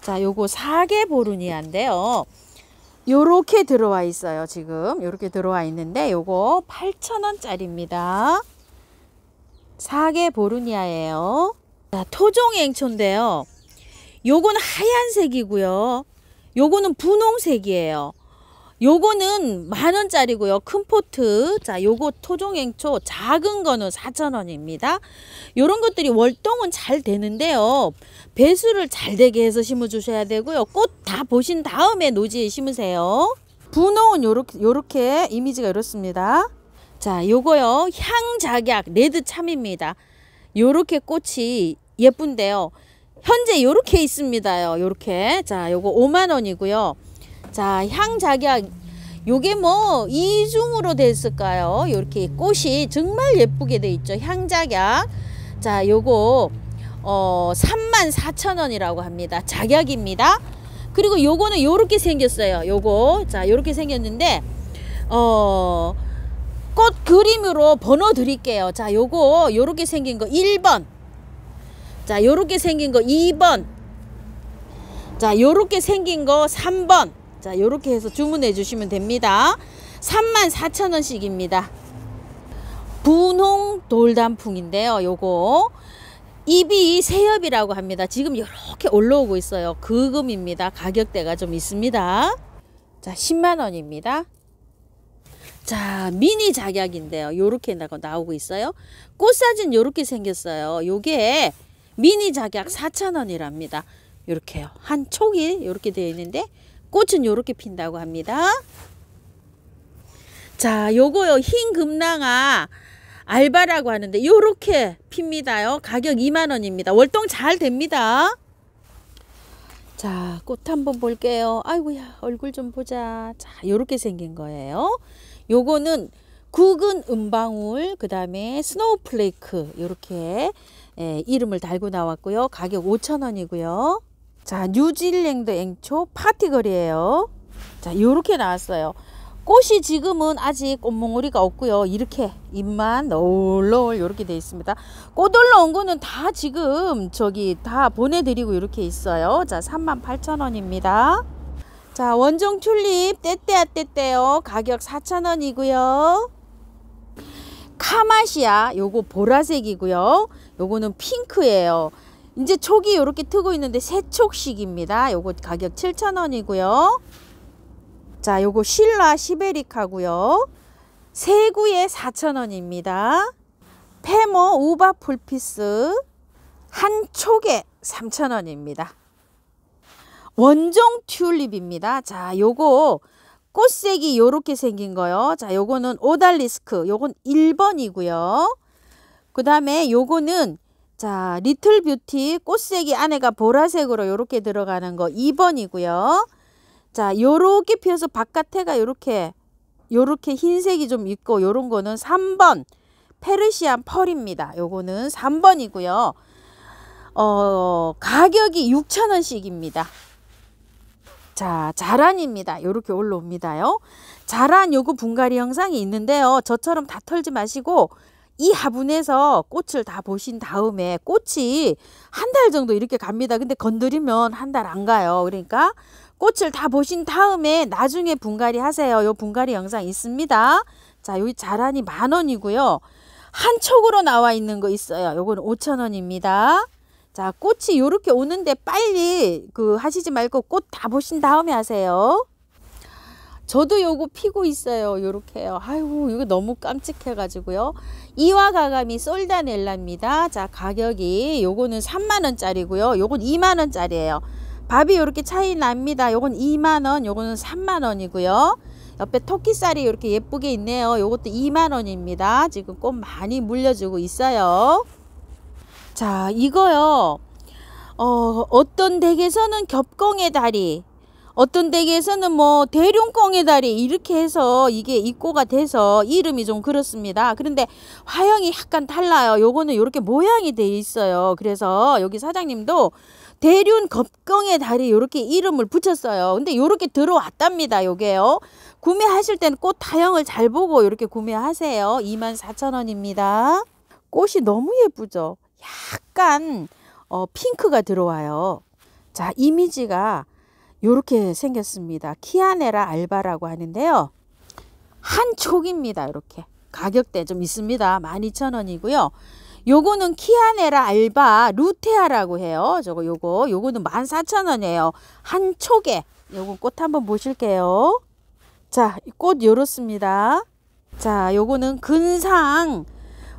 자 요거 사계 보루니아인데요 요렇게 들어와 있어요 지금 요렇게 들어와 있는데 요거 8천원짜리입니다 사계 보루니아예요 자, 토종앵초인데요 요건 하얀색이고요 요거는 분홍색이에요 요거는 만원짜리고요. 큰 포트. 자, 요거 토종행초 작은 거는 4천원입니다 요런 것들이 월동은 잘 되는데요. 배수를 잘 되게 해서 심어 주셔야 되고요. 꽃 다 보신 다음에 노지에 심으세요. 분홍은 요렇게 요렇게 이미지가 이렇습니다. 자, 요거요. 향작약 레드 참입니다. 요렇게 꽃이 예쁜데요. 현재 요렇게 있습니다요. 요렇게. 자, 요거 5만 원이고요. 자, 향작약. 요게 뭐 이중으로 됐을까요? 이렇게 꽃이 정말 예쁘게 돼 있죠. 향작약. 자, 요거 어 34,000원이라고 합니다. 작약입니다. 그리고 요거는 요렇게 생겼어요. 요거. 자, 요렇게 생겼는데 어, 꽃 그림으로 번호 드릴게요. 자, 요거 요렇게 생긴 거 1번. 자, 요렇게 생긴 거 2번. 자, 요렇게 생긴 거 3번. 자 이렇게 해서 주문해 주시면 됩니다 34,000원씩입니다 분홍 돌단풍인데요 요거 입이 새엽이라고 합니다 지금 이렇게 올라오고 있어요 그금입니다 가격대가 좀 있습니다 자 10만원입니다 자 미니 작약인데요 요렇게 나오고 있어요 꽃사진 요렇게 생겼어요 요게 미니 작약 4,000원이랍니다 요렇게요 한 촉이 요렇게 되어 있는데 꽃은 요렇게 핀다고 합니다. 자, 요거요. 흰 금낭아 알바라고 하는데 요렇게 핍니다요. 가격 2만 원입니다. 월동 잘 됩니다. 자, 꽃 한번 볼게요. 아이고야, 얼굴 좀 보자. 자, 요렇게 생긴 거예요. 요거는 구은 은방울, 그 다음에 스노우플레이크 요렇게 예, 이름을 달고 나왔고요. 가격 5천 원이고요. 자, 뉴질랜드 앵초 파티걸이에요. 자, 요렇게 나왔어요. 꽃이 지금은 아직 꽃몽우리가 없고요. 이렇게 잎만 널널 이렇게 돼 있습니다. 꽃올라 온 거는 다 지금 저기 다 보내드리고 이렇게 있어요. 자, 38,000원입니다. 자, 원종 튤립 떼떼야 떼떼요. 가격 4,000원이고요. 카마시아 요거 보라색이고요. 요거는 핑크예요. 이제 촉이 이렇게 트고 있는데 세 촉씩입니다. 요거 가격 7,000원이고요. 자, 요거 신라 시베리카고요. 세구에 4,000원입니다. 페모 우바 풀피스 한 촉에 3,000원입니다. 원종 튤립입니다. 자, 요거 꽃색이 요렇게 생긴 거요. 자, 요거는 오달리스크. 요건 1번이고요. 그 다음에 요거는 자, 리틀 뷰티 꽃색이 안에가 보라색으로 이렇게 들어가는 거 2번이고요. 자, 요렇게 피어서 바깥에가 요렇게 요렇게 흰색이 좀 있고 요런 거는 3번 페르시안 펄입니다. 요거는 3번이고요. 어, 가격이 6,000원씩입니다. 자, 자란입니다. 요렇게 올라옵니다요. 자란 요거 분갈이 영상이 있는데요. 저처럼 다 털지 마시고 이 화분에서 꽃을 다 보신 다음에 꽃이 한 달 정도 이렇게 갑니다. 근데 건드리면 한 달 안 가요. 그러니까 꽃을 다 보신 다음에 나중에 분갈이 하세요. 요 분갈이 영상 있습니다. 자, 여기 자란이 만 원이고요. 한 촉으로 나와 있는 거 있어요. 요거는 오천 원입니다. 자, 꽃이 요렇게 오는데 빨리 그 하시지 말고 꽃 다 보신 다음에 하세요. 저도 요거 피고 있어요. 요렇게요. 아이고, 이거 너무 깜찍해가지고요. 이와 가감이 솔다넬라입니다. 자, 가격이 요거는 3만원짜리고요. 요건 2만원짜리예요. 밥이 요렇게 차이 납니다. 요건 2만원, 요거는 3만원이고요. 옆에 토끼살이 이렇게 예쁘게 있네요. 요것도 2만원입니다. 지금 꽃 많이 물려주고 있어요. 자, 이거요. 어, 어떤 댁에서는 겹공의 다리, 어떤 댁에서는 뭐대륜꽁의 다리 이렇게 해서 이게 입고가 돼서 이름이 좀 그렇습니다. 그런데 화형이 약간 달라요. 요거는 이렇게 모양이 돼 있어요. 그래서 여기 사장님도 대륜 겁경의 다리 이렇게 이름을 붙였어요. 근데 이렇게 들어왔답니다. 요게요. 구매하실 때는 꽃 타형을 잘 보고 이렇게 구매하세요. 24,000원입니다. 꽃이 너무 예쁘죠? 약간 어, 핑크가 들어와요. 자, 이미지가 이렇게 생겼습니다. 키아네라 알바라고 하는데요. 한 촉입니다. 이렇게 가격대 좀 있습니다. 12,000원이고요. 요거는 키아네라 알바 루테아라고 해요. 저거 요거 요거는 14,000원이에요. 한 촉에 요거 꽃 한번 보실게요. 자, 꽃 요렇습니다. 자, 요거는 근상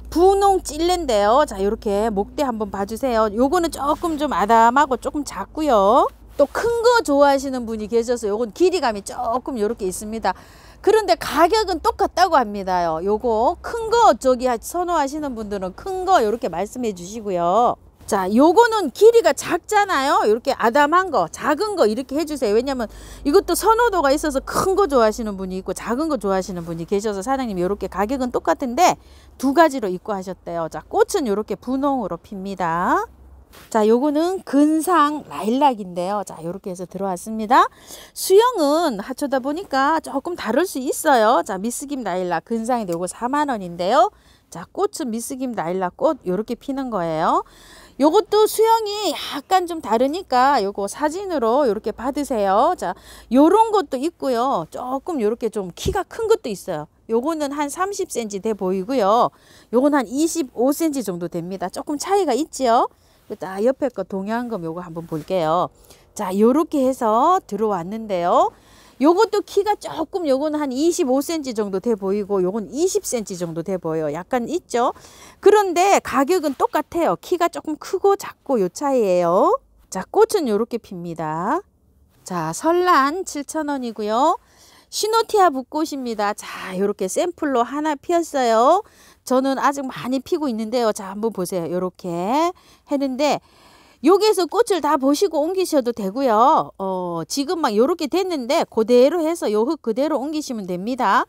분홍 찔레인데요. 자, 요렇게 목대 한번 봐주세요. 요거는 조금 좀 아담하고 조금 작고요. 또큰거 좋아하시는 분이 계셔서 요건 길이감이 조금 요렇게 있습니다. 그런데 가격은 똑같다고 합니다요. 요거 큰 거 저기 선호하시는 분들은 큰 거 요렇게 말씀해 주시고요. 자 요거는 길이가 작잖아요 이렇게 아담한 거 작은 거 이렇게 해주세요 왜냐면 이것도 선호도가 있어서 큰 거 좋아하시는 분이 있고 작은 거 좋아하시는 분이 계셔서 사장님 요렇게 가격은 똑같은데 두 가지로 입고 하셨대요 자 꽃은 요렇게 분홍으로 핍니다 자, 요거는 근상 라일락인데요. 자, 요렇게 해서 들어왔습니다. 수영은 하초다 보니까 조금 다를 수 있어요. 자, 미스김 라일락 근상인데 요거 4만원인데요. 자, 꽃은 미스김 라일락 꽃 요렇게 피는 거예요. 요것도 수영이 약간 좀 다르니까 요거 사진으로 요렇게 받으세요. 자, 요런 것도 있고요. 조금 요렇게 좀 키가 큰 것도 있어요. 요거는 한 30cm 돼 보이고요. 요건 한 25cm 정도 됩니다. 조금 차이가 있지요. 자 옆에 거 동양금 요거 한번 볼게요 자 요렇게 해서 들어왔는데요 요것도 키가 조금 요거는 한 25cm 정도 돼 보이고 요건 20cm 정도 돼보여 약간 있죠 그런데 가격은 똑같아요 키가 조금 크고 작고 요차이에요자 꽃은 요렇게 핍니다 자 설란 7,000원이고요 시노티아 붓꽃입니다 자 요렇게 샘플로 하나 피었어요 저는 아직 많이 피고 있는데요. 자, 한번 보세요. 이렇게 했는데 여기에서 꽃을 다 보시고 옮기셔도 되고요. 어, 지금 막 요렇게 됐는데 그대로 해서 요 흙 그대로 옮기시면 됩니다.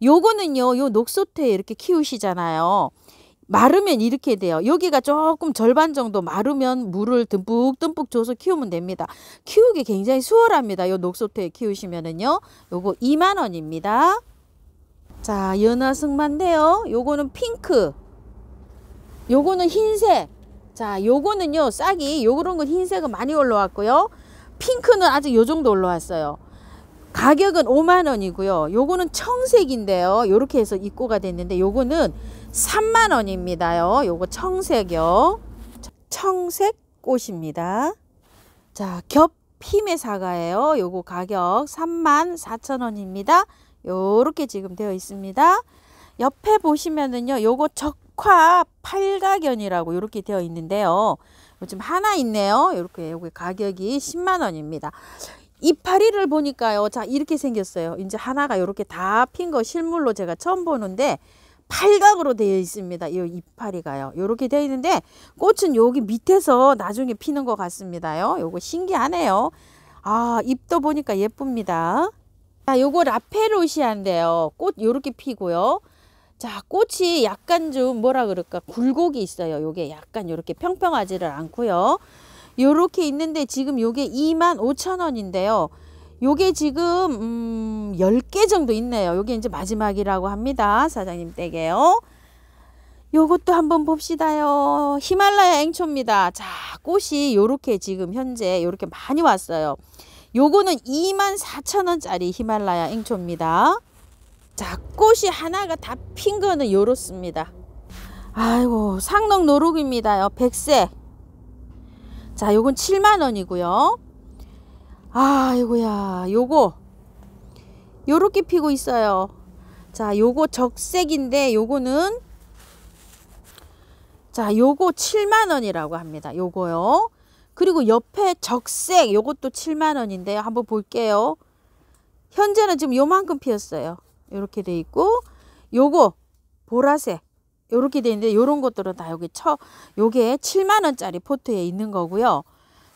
요거는요. 요 녹소태 이렇게 키우시잖아요. 마르면 이렇게 돼요. 여기가 조금 절반 정도 마르면 물을 듬뿍 듬뿍 줘서 키우면 됩니다. 키우기 굉장히 수월합니다. 요 녹소태 키우시면은요. 요거 2만 원입니다. 자, 연화 승마인데요. 요거는 핑크. 요거는 흰색. 자, 요거는요. 싹이 요런 건 흰색은 많이 올라왔고요. 핑크는 아직 요 정도 올라왔어요. 가격은 5만 원이고요. 요거는 청색인데요. 요렇게 해서 입고가 됐는데 요거는 3만 원입니다요. 요거 청색이요. 청색 꽃입니다. 자, 겹 힘의 사과예요. 요거 가격 3만 4천 원입니다. 요렇게 지금 되어 있습니다. 옆에 보시면은요. 요거 적화 팔각연이라고 요렇게 되어 있는데요. 요즘 하나 있네요. 요렇게 요게 가격이 10만 원입니다. 이파리를 보니까요. 자, 이렇게 생겼어요. 이제 하나가 요렇게 다 핀 거 실물로 제가 처음 보는데 팔각으로 되어 있습니다. 이 이파리가요. 요렇게 되어 있는데 꽃은 여기 밑에서 나중에 피는 것 같습니다요. 요거 신기하네요. 아, 잎도 보니까 예쁩니다. 자, 요거 라페로시아인데요. 꽃 요렇게 피고요. 자, 꽃이 약간 좀 뭐라 그럴까? 굴곡이 있어요. 요게 약간 요렇게 평평하지를 않고요. 요렇게 있는데 지금 요게 25,000원인데요. 요게 지금 음, 10개 정도 있네요. 요게 이제 마지막이라고 합니다. 사장님 댁에요. 요것도 한번 봅시다요. 히말라야 앵초입니다. 자, 꽃이 요렇게 지금 현재 요렇게 많이 왔어요. 요거는 24,000원짜리 히말라야 앵초입니다. 자, 꽃이 하나가 다 핀 거는 요렇습니다. 아이고, 상농 노룩입니다 백색. 자, 요건 7만원이고요. 아이고야, 요거. 요렇게 피고 있어요. 자, 요거 적색인데 요거는 자, 요거 7만 원이라고 합니다. 요거요. 그리고 옆에 적색 요것도 7만원인데요. 한번 볼게요. 현재는 지금 요만큼 피었어요. 이렇게 돼 있고 요거 보라색 요렇게 돼 있는데 요런 것들은 다 여기 처 요게 7만 원짜리 포트에 있는 거고요.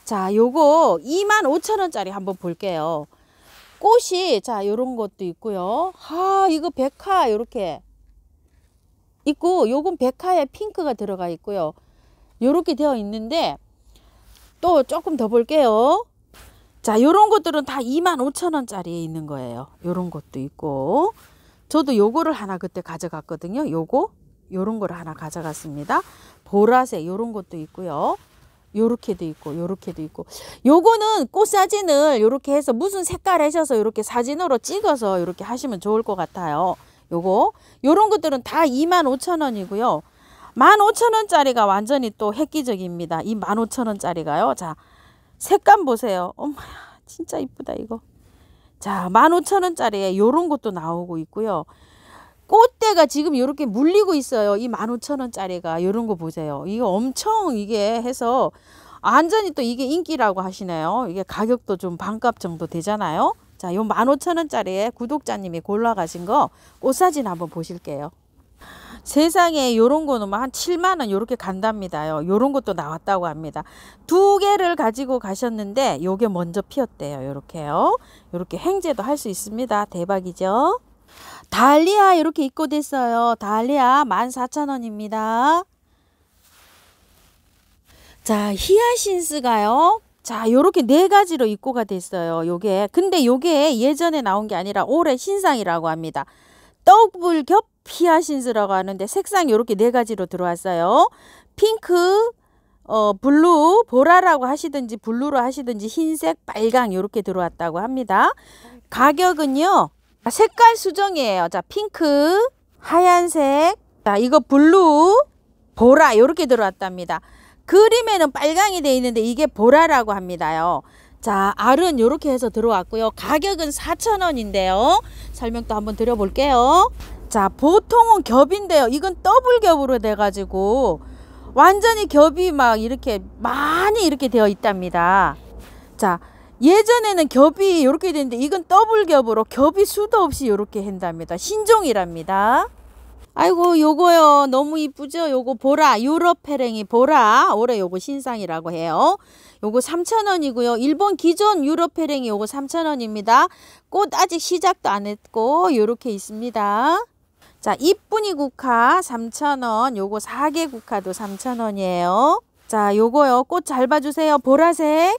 자, 요거 2만 5천 원짜리 한번 볼게요. 꽃이 자, 요런 것도 있고요. 아, 이거 백화 요렇게 있고 요건 백화에 핑크가 들어가 있고요. 요렇게 되어 있는데 또 조금 더 볼게요. 자, 요런 것들은 다 25,000원짜리에 있는 거예요. 요런 것도 있고. 저도 요거를 하나 그때 가져갔거든요. 요거. 요런 거를 하나 가져갔습니다. 보라색 요런 것도 있고요. 요렇게도 있고 요렇게도 있고 요거는 꽃 사진을 요렇게 해서 무슨 색깔 하셔서 요렇게 사진으로 찍어서 요렇게 하시면 좋을 것 같아요. 요거 요런 것들은 다 25,000원이고요. 15,000원짜리가 완전히 또 획기적입니다. 이 15,000원짜리가요. 자, 색감 보세요. 엄마야, 진짜 이쁘다 이거. 자, 15,000원짜리에 요런 것도 나오고 있고요. 꽃대가 지금 요렇게 물리고 있어요. 이 15,000원짜리가 요런거 보세요. 이거 엄청 이게 해서 완전히 또 이게 인기라고 하시네요. 이게 가격도 좀 반값 정도 되잖아요. 자, 요 15,000원짜리에 구독자님이 골라가신 거 꽃사진 한번 보실게요. 세상에 요런 거는 뭐 한 7만원 요렇게 간답니다요. 요런 것도 나왔다고 합니다. 두 개를 가지고 가셨는데 요게 먼저 피었대요. 요렇게요. 요렇게 행제도 할 수 있습니다. 대박이죠? 달리아 이렇게 입고 됐어요. 달리아 14,000원입니다. 자, 히아신스가요. 자, 요렇게 네 가지로 입고가 됐어요. 요게. 근데 요게 예전에 나온 게 아니라 올해 신상이라고 합니다. 떡불 겹 피아신스라고 하는데 색상 이렇게 이네 가지로 들어왔어요. 핑크, 어, 블루, 보라라고 하시든지 블루로 하시든지 흰색, 빨강 이렇게 들어왔다고 합니다. 가격은요. 색깔 수정이에요. 자, 핑크, 하얀색, 자, 이거 블루, 보라 이렇게 들어왔답니다. 그림에는 빨강이 되어 있는데 이게 보라라고 합니다요. 자, 알은 이렇게 해서 들어왔고요. 가격은 4,000원인데요. 설명도 한번 드려볼게요. 자 보통은 겹인데요 이건 더블 겹으로 돼 가지고 완전히 겹이 막 이렇게 많이 이렇게 되어 있답니다 자 예전에는 겹이 이렇게 되는데 이건 더블 겹으로 겹이 수도 없이 이렇게 한답니다 신종이랍니다 아이고 요거요 너무 이쁘죠 요거 보라 유럽 페랭이 보라 올해 요거 신상이라고 해요 요거 3,000원이고요 일본 기존 유럽 페랭이 요거 3,000원입니다 꽃 아직 시작도 안 했고 요렇게 있습니다 자, 이뿐이 국화 3,000원. 요거 4개 국화도 3,000원이에요. 자, 요거요. 꽃 잘 봐주세요. 보라색.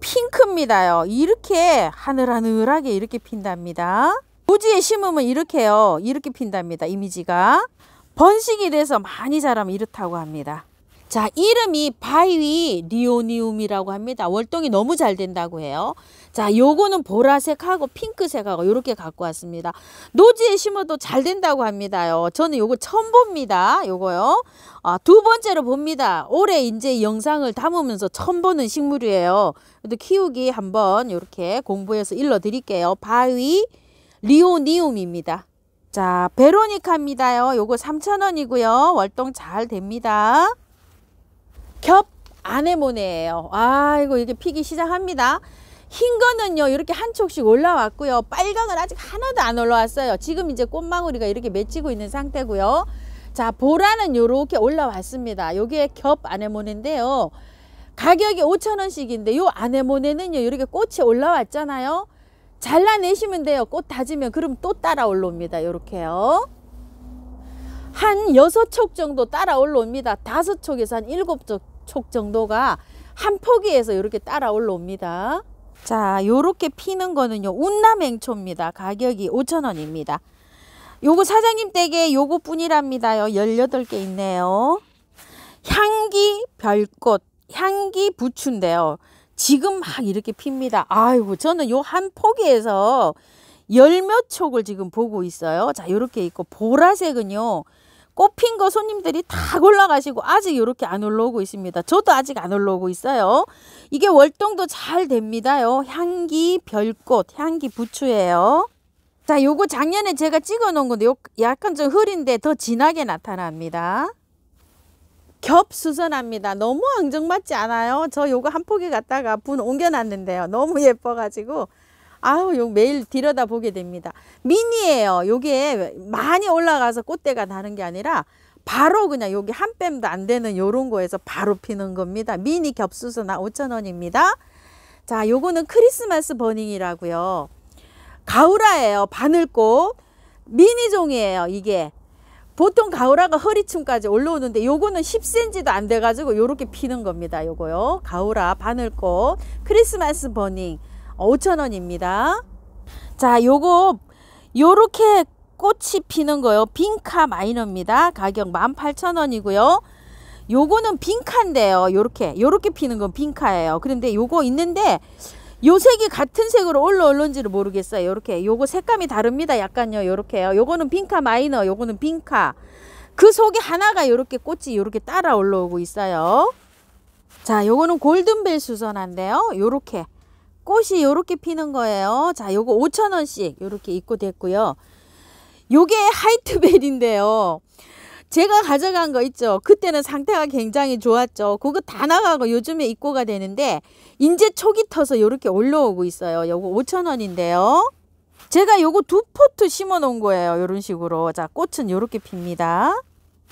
핑크입니다요. 이렇게 하늘하늘하게 이렇게 핀답니다. 오지에 심으면 이렇게요. 이렇게 핀답니다. 이미지가. 번식이 돼서 많이 자라면 이렇다고 합니다. 자, 이름이 바위 리오니움이라고 합니다. 월동이 너무 잘 된다고 해요. 자, 요거는 보라색하고 핑크색하고 요렇게 갖고 왔습니다. 노지에 심어도 잘 된다고 합니다요. 저는 요거 처음 봅니다. 요거요. 아, 두 번째로 봅니다. 올해 이제 영상을 담으면서 처음 보는 식물이에요. 근데 키우기 한번 요렇게 공부해서 일러 드릴게요. 바위 리오니움입니다. 자, 베로니카입니다요. 요거 0 0 원이고요 월동 잘 됩니다. 겹 아네모네예요. 아이거 이게 피기 시작합니다. 흰 거는요 이렇게 한 촉씩 올라왔고요 빨강은 아직 하나도 안 올라왔어요 지금 이제 꽃망울이가 이렇게 맺히고 있는 상태고요 자 보라는 이렇게 올라왔습니다 요게 겹 아네모네인데요 가격이 5천원씩인데 요 아네모네는요 이렇게 꽃이 올라왔잖아요 잘라내시면 돼요 꽃 다지면 그럼 또 따라 올라옵니다 요렇게요 한 여섯 촉 정도 따라 올라옵니다. 다섯 촉에서 한 일곱 촉 정도가 한 포기에서 이렇게 따라 올라옵니다. 자, 요렇게 피는 거는요. 운남행초입니다. 가격이 5천원입니다 요거 사장님 댁에 요거뿐이랍니다요. 18개 있네요. 향기 별꽃, 향기 부추인데요. 지금 막 이렇게 핍니다. 아이고, 저는 요 한 포기에서 열몇 촉을 지금 보고 있어요. 자, 요렇게 있고 보라색은요. 꽃핀 거 손님들이 다올라가시고 아직 이렇게 안 올라오고 있습니다. 저도 아직 안 올라오고 있어요. 이게 월동도 잘 됩니다요. 향기 별꽃, 향기 부추예요. 자, 요거 작년에 제가 찍어 놓은 건데 요 약간 좀 흐린데 더 진하게 나타납니다. 겹수선합니다. 너무 앙증맞지 않아요? 저 요거 한 포기 갖다가 분 옮겨놨는데요. 너무 예뻐가지고 아우 요 매일 들여다 보게 됩니다. 미니에요 요게 많이 올라가서 꽃대가 나는 게 아니라 바로 그냥 여기 한 뺨도 안 되는 요런 거에서 바로 피는 겁니다. 미니 겹수수나 5천원입니다 자, 요거는 크리스마스 버닝이라고요. 가우라예요. 바늘꽃. 미니종이에요. 이게. 보통 가우라가 허리춤까지 올라오는데 요거는 10cm도 안 돼가지고 요렇게 피는 겁니다. 요거요. 가우라, 바늘꽃, 크리스마스 버닝. 5천원입니다 자, 요거 요렇게 꽃이 피는 거요. 빈카 마이너입니다. 가격 18,000원이고요. 요거는 빈카인데요. 요렇게 요렇게 피는 건 빈카예요. 그런데 요거 있는데 요 색이 같은 색으로 올라올런지를 모르겠어요. 요렇게 요거 색감이 다릅니다. 약간요. 요렇게요. 요거는 빈카 마이너, 요거는 빈카. 그 속에 하나가 요렇게 꽃이 요렇게 따라 올라오고 있어요. 자, 요거는 골든벨 수선한데요 요렇게 꽃이 요렇게 피는 거예요. 자, 요거 5,000원씩 요렇게 입고됐고요. 요게 하이트벨인데요. 제가 가져간 거 있죠. 그때는 상태가 굉장히 좋았죠. 그거 다 나가고 요즘에 입고가 되는데 이제 초기 터서 요렇게 올라오고 있어요. 요거 5,000원인데요. 제가 요거 두 포트 심어 놓은 거예요. 요런 식으로. 자, 꽃은 요렇게 핍니다.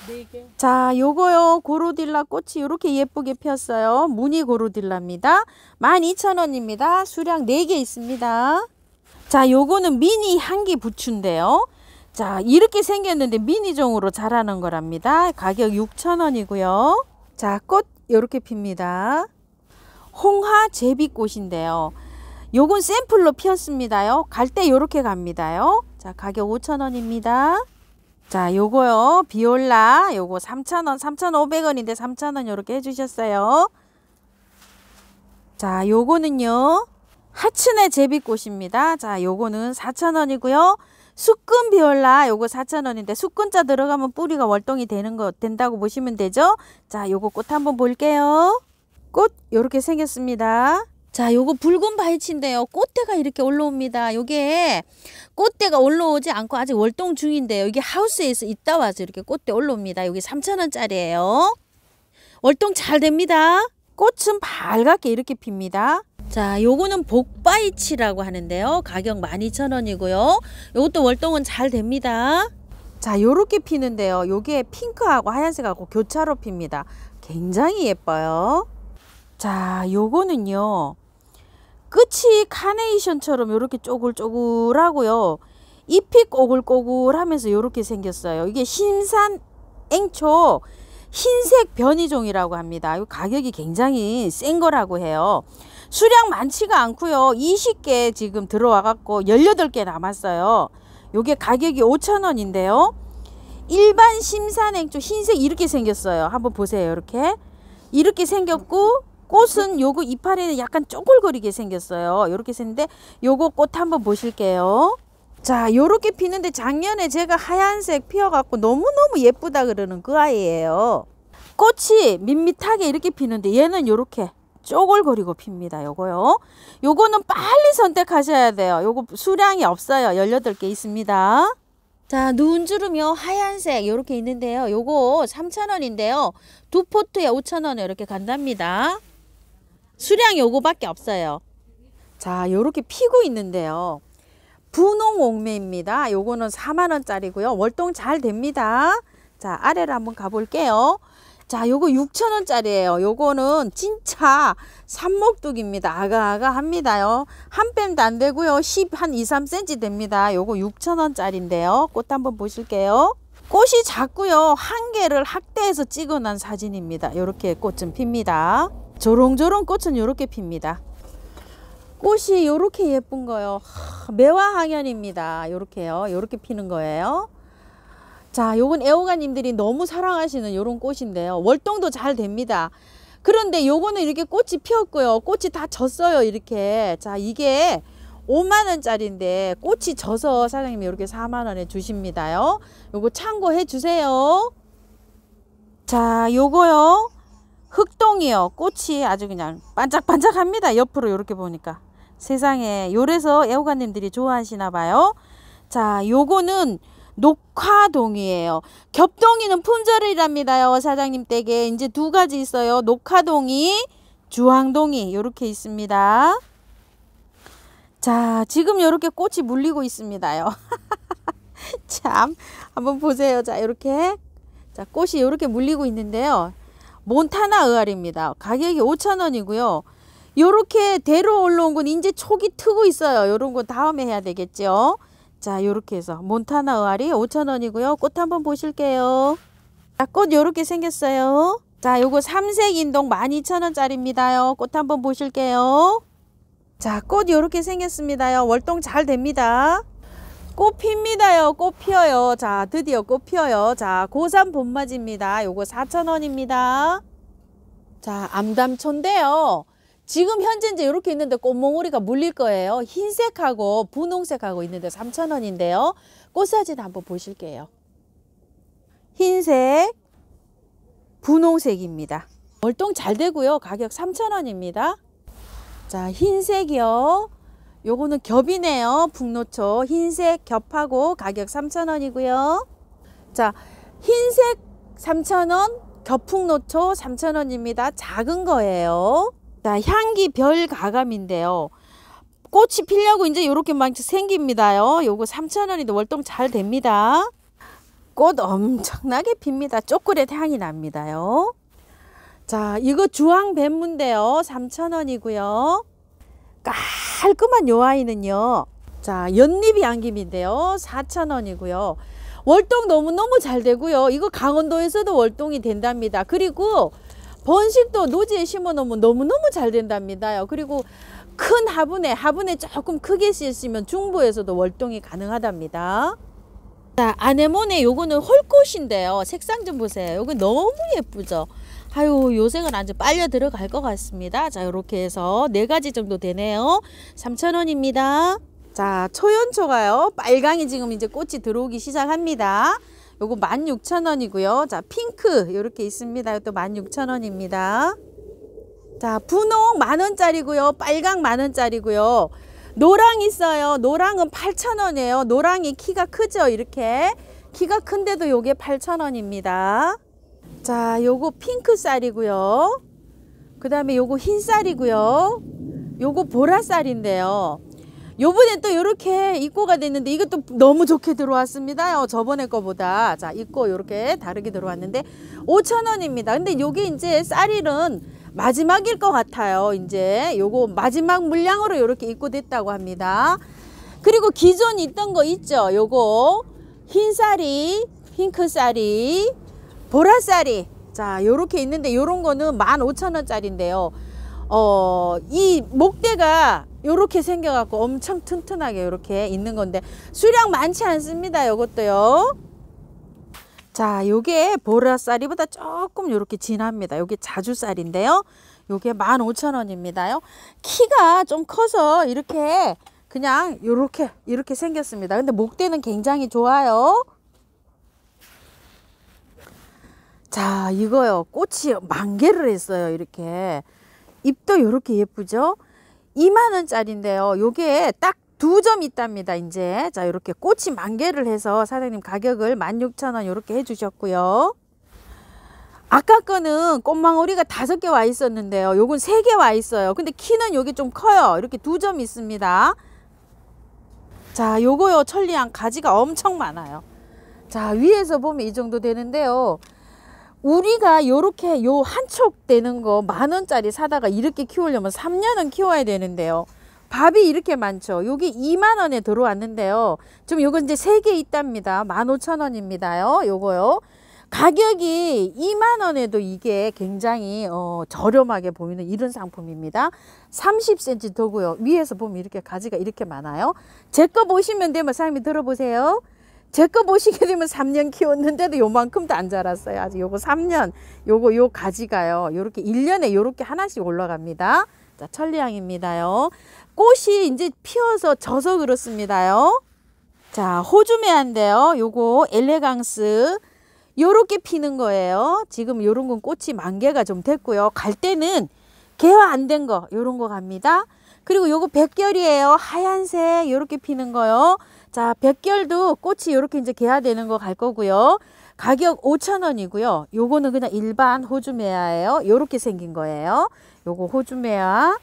네 자, 요거요. 고로딜라 꽃이 이렇게 예쁘게 피었어요. 무늬 고로딜라입니다. 12,000원입니다. 수량 4개 있습니다. 자, 요거는 미니 향기 부추인데요. 자, 이렇게 생겼는데 미니종으로 자라는 거랍니다. 가격 6,000원이고요. 자, 꽃 이렇게 핍니다. 홍화 제비꽃인데요. 요건 샘플로 피었습니다요. 갈 때 요렇게 갑니다요. 자, 가격 5,000원입니다. 자 요거요 비올라 요거 3,000원 3,500원인데 3,000원 요렇게 해주셨어요 자 요거는요 하츠네 제비꽃입니다 자 요거는 4,000원이고요 수끈 비올라 요거 4,000원인데 수끈자 들어가면 뿌리가 월동이 되는 거 된다고 보시면 되죠 자 요거 꽃 한번 볼게요 꽃 요렇게 생겼습니다 자, 요거 붉은 바이치인데요. 꽃대가 이렇게 올라옵니다. 요게 꽃대가 올라오지 않고 아직 월동 중인데요. 이게 하우스에 서 있다 와서 이렇게 꽃대 올라옵니다. 여기 3,000원짜리예요. 월동 잘 됩니다. 꽃은 밝게 이렇게 핍니다. 자, 요거는 복바이치라고 하는데요. 가격 12,000원이고요. 요것도 월동은 잘 됩니다. 자, 요렇게 피는데요. 요게 핑크하고 하얀색하고 교차로 핍니다. 굉장히 예뻐요. 자, 요거는요. 끝이 카네이션처럼 이렇게 쪼글쪼글하고요. 잎이 꼬글꼬글하면서 이렇게 생겼어요. 이게 신산 앵초 흰색 변이종이라고 합니다. 가격이 굉장히 센 거라고 해요. 수량 많지가 않고요. 20개 지금 들어와 갖고 18개 남았어요. 요게 가격이 5,000원인데요. 일반 심산액조 흰색 이렇게 생겼어요. 한번 보세요. 이렇게. 이렇게 생겼고 꽃은 요거 이파리는 약간 쪼글거리게 생겼어요. 요렇게 생겼는데 요거 꽃 한번 보실게요. 자 요렇게 피는데 작년에 제가 하얀색 피어갖고 너무너무 예쁘다 그러는 그 아이예요. 꽃이 밋밋하게 이렇게 피는데 얘는 요렇게 쪼글거리고 핍니다. 요거요. 요거는 빨리 선택하셔야 돼요. 요거 수량이 없어요. 18개 있습니다. 자, 눈 주름요. 하얀색 요렇게 있는데요. 요거 3,000원인데요. 두 포트에 5 0 0 0원 이렇게 간답니다. 수량 요거밖에 없어요. 자, 요렇게 피고 있는데요. 분홍 옥매입니다. 요거는 4만원짜리고요. 월동 잘 됩니다. 자, 아래로 한번 가볼게요. 자, 요거 6천원짜리예요 요거는 진짜 산목둑입니다. 아가아가 합니다요. 한 뺨도 안 되고요. 10, 한 2, 3cm 됩니다. 요거 6천원짜리인데요 꽃 한번 보실게요. 꽃이 작고요. 한 개를 학대해서 찍어낸 사진입니다. 요렇게 꽃 좀 핍니다. 조롱조롱 꽃은 이렇게 핍니다. 꽃이 이렇게 예쁜 거요. 매화항연입니다. 이렇게요이렇게 피는 거예요. 자, 요건 애호가님들이 너무 사랑하시는 이런 꽃인데요. 월동도 잘 됩니다. 그런데 요거는 이렇게 꽃이 피었고요. 꽃이 다 졌어요. 이렇게. 자, 이게 5만원짜리인데 꽃이 져서 사장님이 이렇게 4만원에 주십니다요. 요거 참고해 주세요. 자, 요거요. 흑동이요. 꽃이 아주 그냥 반짝반짝합니다. 옆으로 이렇게 보니까. 세상에 요래서 애호가님들이 좋아하시나 봐요. 자, 요거는 녹화동이에요. 겹동이는 품절이랍니다요. 사장님 댁에 이제 두 가지 있어요. 녹화동이, 주황동이 요렇게 있습니다. 자, 지금 요렇게 꽃이 물리고 있습니다요. 참, 한번 보세요. 자, 요렇게 자, 꽃이 요렇게 물리고 있는데요. 몬타나 의알입니다. 가격이 5,000원이고요. 요렇게 대로 올라온 건 이제 초기 트고 있어요. 요런 건 다음에 해야 되겠죠. 자, 요렇게 해서 몬타나 의알이 5,000원이고요. 꽃 한번 보실게요. 자, 꽃 요렇게 생겼어요. 자, 요거 삼색 인동 12,000원짜리입니다요. 꽃 한번 보실게요. 자, 꽃 요렇게 생겼습니다요. 월동 잘 됩니다. 꽃 핍니다요. 꽃 피어요. 자, 드디어 꽃 피어요. 자, 고산 봄맞이입니다. 요거 4,000원입니다. 자, 암담촌데요 지금 현재 이제 이렇게 있는데 꽃몽우리가 물릴 거예요. 흰색하고 분홍색하고 있는데 3,000원인데요. 꽃사진 한번 보실게요. 흰색, 분홍색입니다. 월동 잘 되고요. 가격 3,000원입니다. 자, 흰색이요. 요거는 겹이네요. 북노초 흰색 겹하고 가격 3,000원이고요. 자, 흰색 3,000원, 겹풍노초 3,000원입니다. 작은 거예요. 자, 향기 별 가감인데요. 꽃이 피려고 이제 이렇게 막 생깁니다요. 요거 3,000원인데 월동 잘 됩니다. 꽃 엄청나게 핍니다. 초콜릿 향이 납니다요. 자, 이거 주황 뱀문데요. 3,000원이고요. 깔끔한 요 아이는요. 자, 연잎이 안김인데요. 4,000원이고요. 월동 너무너무 잘 되고요. 이거 강원도에서도 월동이 된답니다. 그리고 번식도 노지에 심어 놓으면 너무너무 잘 된답니다요. 그리고 큰 화분에 화분에 조금 크게 씌으면 중부에서도 월동이 가능하답니다. 자, 아네모네 요거는 홀꽃인데요. 색상 좀 보세요. 요거 너무 예쁘죠? 아유 요생은 아주 빨려 들어갈 것 같습니다. 자 이렇게 해서 네 가지 정도 되네요. 3,000원입니다. 자 초연초가요 빨강이 지금 이제 꽃이 들어오기 시작합니다. 요거 16,000원이고요. 자 핑크 이렇게 있습니다. 이또 16,000원입니다. 자 분홍 만원짜리고요. 빨강 만원짜리고요. 노랑 있어요. 노랑은 8,000원이에요. 노랑이 키가 크죠. 이렇게 키가 큰데도 요게 8,000원입니다. 자, 요거 핑크 쌀이고요. 그 다음에 요거 흰 쌀이고요. 요거 보라 쌀인데요. 요번엔 또 요렇게 입고가 됐는데 이것도 너무 좋게 들어왔습니다. 어, 저번에 거보다. 자, 입고 요렇게 다르게 들어왔는데 5천원입니다 근데 요게 이제 쌀일은 마지막일 것 같아요. 이제 요거 마지막 물량으로 요렇게 입고 됐다고 합니다. 그리고 기존 있던 거 있죠. 요거 흰 쌀이, 핑크 쌀이, 보라쌀이 자 요렇게 있는데 요런 거는 15,000원 짜리인데요 어 이 목대가 요렇게 생겨 갖고 엄청 튼튼하게 요렇게 있는 건데 수량 많지 않습니다 요것도요 자 요게 보라쌀이보다 조금 요렇게 진합니다 요게 자주쌀인데요 요게 15,000원입니다요 키가 좀 커서 이렇게 그냥 요렇게 이렇게 생겼습니다 근데 목대는 굉장히 좋아요 자 이거요 꽃이 만개를 했어요 이렇게 잎도 이렇게 예쁘죠 2만원짜리인데요 요게 딱 두 점 있답니다 이제 자 이렇게 꽃이 만개를 해서 사장님 가격을 16,000원 이렇게 해주셨고요 아까 거는 꽃망울이가 다섯 개 와 있었는데요 요건 세 개 와 있어요 근데 키는 요게 좀 커요 이렇게 두 점 있습니다 자 요거요 천리안 가지가 엄청 많아요 자 위에서 보면 이 정도 되는데요 우리가 요렇게 요 한 촉 되는 거 만원짜리 사다가 이렇게 키우려면 3년은 키워야 되는데요. 밥이 이렇게 많죠. 여기 2만원에 들어왔는데요. 지금 요건 이제 3개 있답니다. 15,000원입니다요. 요거요. 가격이 2만원에도 이게 굉장히 어, 저렴하게 보이는 이런 상품입니다. 30cm 더고요. 위에서 보면 이렇게 가지가 이렇게 많아요. 제 거 보시면 되면 뭐 사장님이 들어보세요. 제거 보시게 되면 3년 키웠는데도 요만큼도 안 자랐어요. 아직 요거 3년, 요거 요 가지가요. 요렇게 1년에 요렇게 하나씩 올라갑니다. 자, 천리향입니다요. 꽃이 이제 피어서 져서 그렇습니다요. 자, 호주매한데요. 요거 엘레강스 요렇게 피는 거예요. 지금 요런 건 꽃이 만개가 좀 됐고요. 갈 때는 개화 안 된거 요런 거 갑니다. 그리고 요거 백결이에요. 하얀색 요렇게 피는 거요. 자, 백결도 꽃이 이렇게 이제 개화 되는 거 갈 거고요. 가격 5,000원이고요. 요거는 그냥 일반 호주 메아예요. 요렇게 생긴 거예요. 요거 호주 메아.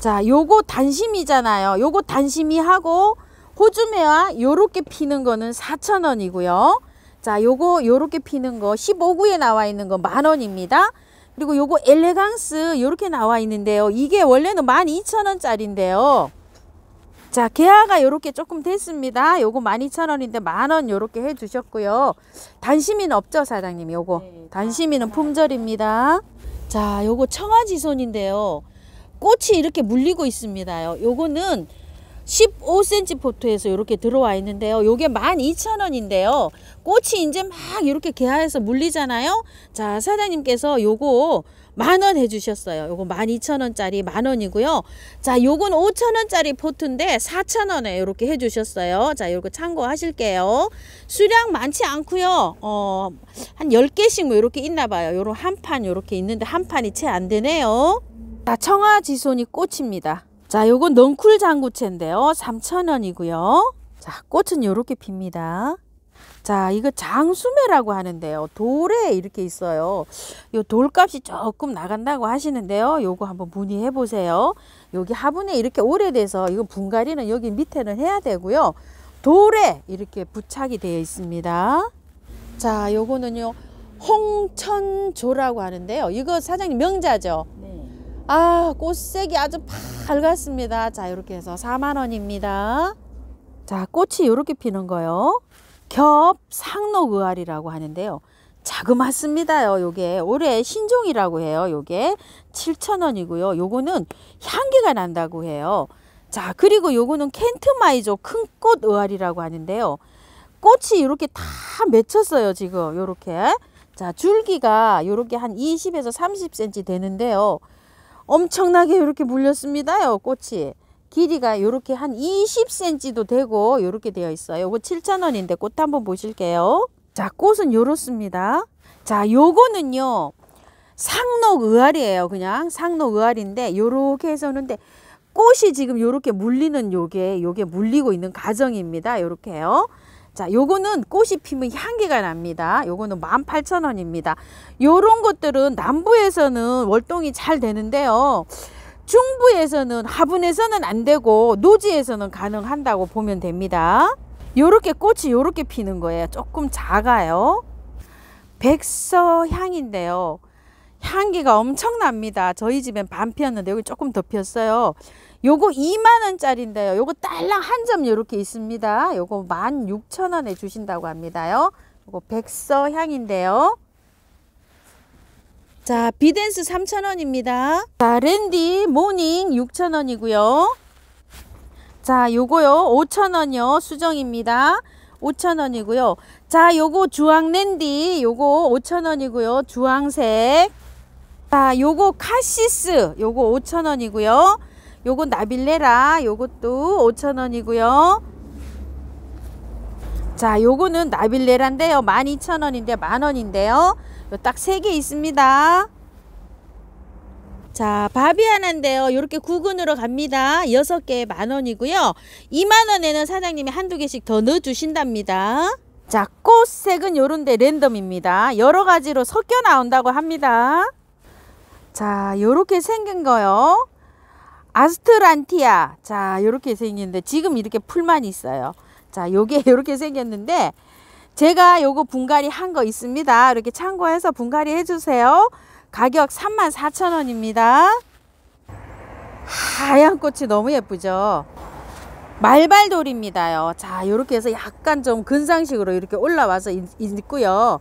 자, 요거 단심이잖아요. 요거 단심이 하고 호주 메아 요렇게 피는 거는 4,000원이고요. 자, 요거 요렇게 피는 거 15구에 나와 있는 거만 원입니다. 그리고 요거 엘레강스 요렇게 나와 있는데요. 이게 원래는 12,000원짜리인데요. 자, 개화가 이렇게 조금 됐습니다. 요거 12,000원인데 만원 요렇게 해 주셨고요. 단시미는 없죠, 사장님? 요거. 네, 단시미는 품절입니다. 자, 요거 청아지손인데요. 꽃이 이렇게 물리고 있습니다 요거는 15cm 포트에서 이렇게 들어와 있는데요. 요게 12,000원인데요. 꽃이 이제 막 이렇게 개화해서 물리잖아요. 자, 사장님께서 요거 만원 해주셨어요. 요거 만 이천 원짜리 만 원이고요. 자, 요건 오천 원짜리 포트인데 사천 원에 이렇게 해주셨어요. 자, 요거 참고하실게요. 수량 많지 않고요. 어, 한 열개씩뭐 이렇게 있나 봐요. 요런 한판 이렇게 있는데 한 판이 채 안 되네요. 자, 청아지손이 꽃입니다. 자, 요건 넝쿨 장구채인데요. 삼천 원이고요. 자, 꽃은 요렇게 핍니다. 자 이거 장수매라고 하는데요 돌에 이렇게 있어요 이 돌값이 조금 나간다고 하시는데요 요거 한번 문의해 보세요 여기 화분에 이렇게 오래돼서 이거 분갈이는 여기 밑에는 해야 되고요 돌에 이렇게 부착이 되어 있습니다 자 요거는요 홍천조라고 하는데요 이거 사장님 명자죠 네. 아 꽃색이 아주 밝았습니다 자 이렇게 해서 4만원입니다 자 꽃이 이렇게 피는 거요 겹상록의알이라고 하는데요. 자그맣습니다요. 요게 올해 신종이라고 해요. 요게 7,000원이고요. 요거는 향기가 난다고 해요. 자, 그리고 요거는 켄트마이조 큰꽃 의알이라고 하는데요. 꽃이 이렇게 다 맺혔어요. 지금 요렇게. 자, 줄기가 요렇게 한 20에서 30cm 되는데요. 엄청나게 이렇게 물렸습니다요. 꽃이. 길이가 이렇게 한 20cm도 되고 이렇게 되어 있어요. 이거 7,000원인데 꽃 한번 보실게요. 자, 꽃은 이렇습니다 자, 요거는요. 상록 의알이에요. 그냥 상록 의알인데 이렇게 해서 오는데 꽃이 지금 이렇게 물리는 요게 요게 물리고 있는 과정입니다. 요렇게요. 자, 요거는 꽃이 피면 향기가 납니다. 요거는 18,000원입니다. 요런 것들은 남부에서는 월동이 잘 되는데요. 중부에서는 화분에서는 안 되고 노지에서는 가능한다고 보면 됩니다. 요렇게 꽃이 요렇게 피는 거예요. 조금 작아요. 백서향인데요. 향기가 엄청납니다. 저희 집엔 반 피었는데 여기 조금 더 피었어요. 요거 2만원짜리인데요. 요거 딸랑 한 점 요렇게 있습니다. 요거 16,000원에 주신다고 합니다요. 요거 백서향인데요. 자, 비댄스 3,000원입니다. 자, 랜디 모닝 6,000원이고요. 자, 요거요. 5,000원이요. 수정입니다. 5,000원이고요. 자, 요거 주황 랜디 요거 5,000원이고요. 주황색. 자, 요거 카시스 요거 5,000원이고요. 요건 나빌레라 요것도 5,000원이고요. 자, 요거는 나빌레라인데요. 12,000원인데 만원인데요. 딱세개 있습니다. 자, 밥이 하나인데요. 이렇게 구근으로 갑니다. 여섯 개에 만 원이고요. 2만 원에는 사장님이 한두 개씩 더 넣어 주신답니다. 자, 꽃색은 요런데 랜덤입니다. 여러 가지로 섞여 나온다고 합니다. 자, 요렇게 생긴 거요. 아스트란티아. 자, 요렇게 생겼는데 지금 이렇게 풀만 있어요. 자, 요게 요렇게 생겼는데 제가 요거 분갈이 한 거 있습니다. 이렇게 참고해서 분갈이 해주세요. 가격 34,000원입니다. 하얀 꽃이 너무 예쁘죠? 말발돌입니다요. 자, 이렇게 해서 약간 좀 근상식으로 이렇게 올라와서 있고요.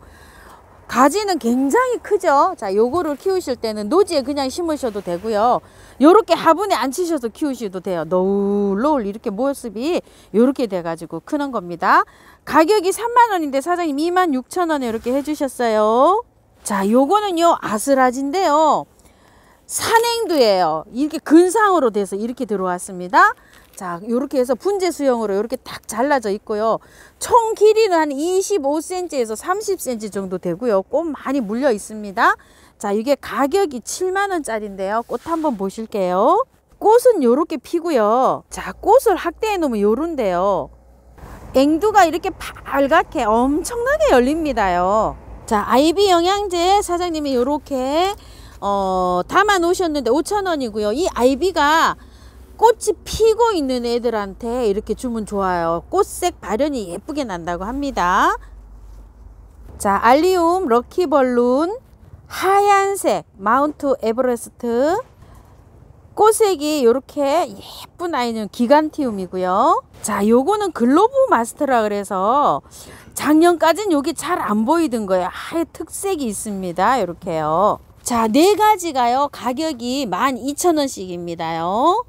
가지는 굉장히 크죠? 자, 요거를 키우실 때는 노지에 그냥 심으셔도 되고요. 요렇게 화분에 앉히셔서 키우셔도 돼요 노울노울 이렇게 모습이 요렇게 돼가지고 크는 겁니다 가격이 3만원인데 사장님 2만 6천원에 이렇게 해주셨어요 자 요거는요 아스라지인데요 산행두예요 이렇게 근상으로 돼서 이렇게 들어왔습니다 자 요렇게 해서 분재 수형으로 이렇게 딱 잘라져 있고요 총 길이는 한 25cm에서 30cm 정도 되고요 꽃 많이 물려 있습니다 자 이게 가격이 7만원짜리인데요 꽃 한번 보실게요 꽃은 요렇게 피고요 자 꽃을 확대해 놓으면 요런데요 앵두가 이렇게 빨갛게 엄청나게 열립니다요 자 아이비 영양제 사장님이 요렇게 어, 담아 놓으셨는데 5천원이고요 이 아이비가 꽃이 피고 있는 애들한테 이렇게 주면 좋아요 꽃색 발현이 예쁘게 난다고 합니다 자 알리움 럭키벌룬 하얀색 마운트 에버레스트 꽃색이 이렇게 예쁜 아이는 기간티움이고요. 자, 요거는 글로브 마스터라 그래서 작년까지는 여기 잘 안 보이던 거예요. 아예 특색이 있습니다. 이렇게요. 자, 네 가지가요. 가격이 12,000원씩입니다요.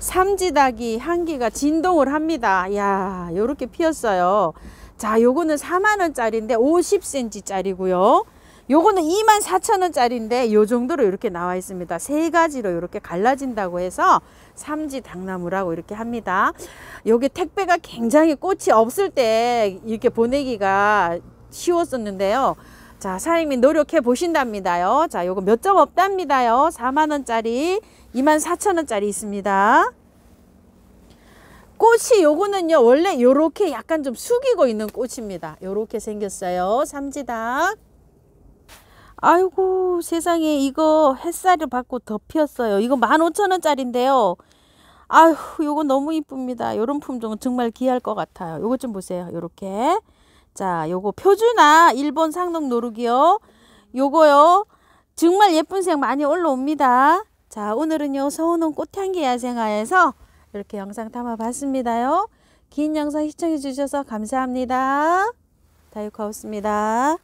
삼지닭이 향기가 진동을 합니다. 야, 요렇게 피었어요. 자, 요거는 4만 원짜리인데 50cm 짜리고요. 요거는 24,000원짜리인데 요 정도로 이렇게 나와 있습니다. 세 가지로 이렇게 갈라진다고 해서 삼지 당나무라고 이렇게 합니다. 여기 택배가 굉장히 꽃이 없을 때 이렇게 보내기가 쉬웠었는데요. 자, 사장님이 노력해 보신답니다요. 자, 요거 몇 점 없답니다요. 4만원짜리, 24,000원짜리 있습니다. 꽃이 요거는요 원래 요렇게 약간 좀 숙이고 있는 꽃입니다 요렇게 생겼어요 삼지닭 아이고 세상에 이거 햇살을 받고 덮였어요. 이거 15,000원짜리인데요. 아휴 이거 너무 이쁩니다. 이런 품종은 정말 귀할 것 같아요. 이거좀 보세요. 이렇게자 요거 표준화 일본 상록 노루기요. 요거요. 정말 예쁜 색 많이 올라옵니다. 자 오늘은요 서운홍 꽃향기 야생화에서 이렇게 영상 담아봤습니다요. 긴 영상 시청해주셔서 감사합니다. 다육하우스입니다.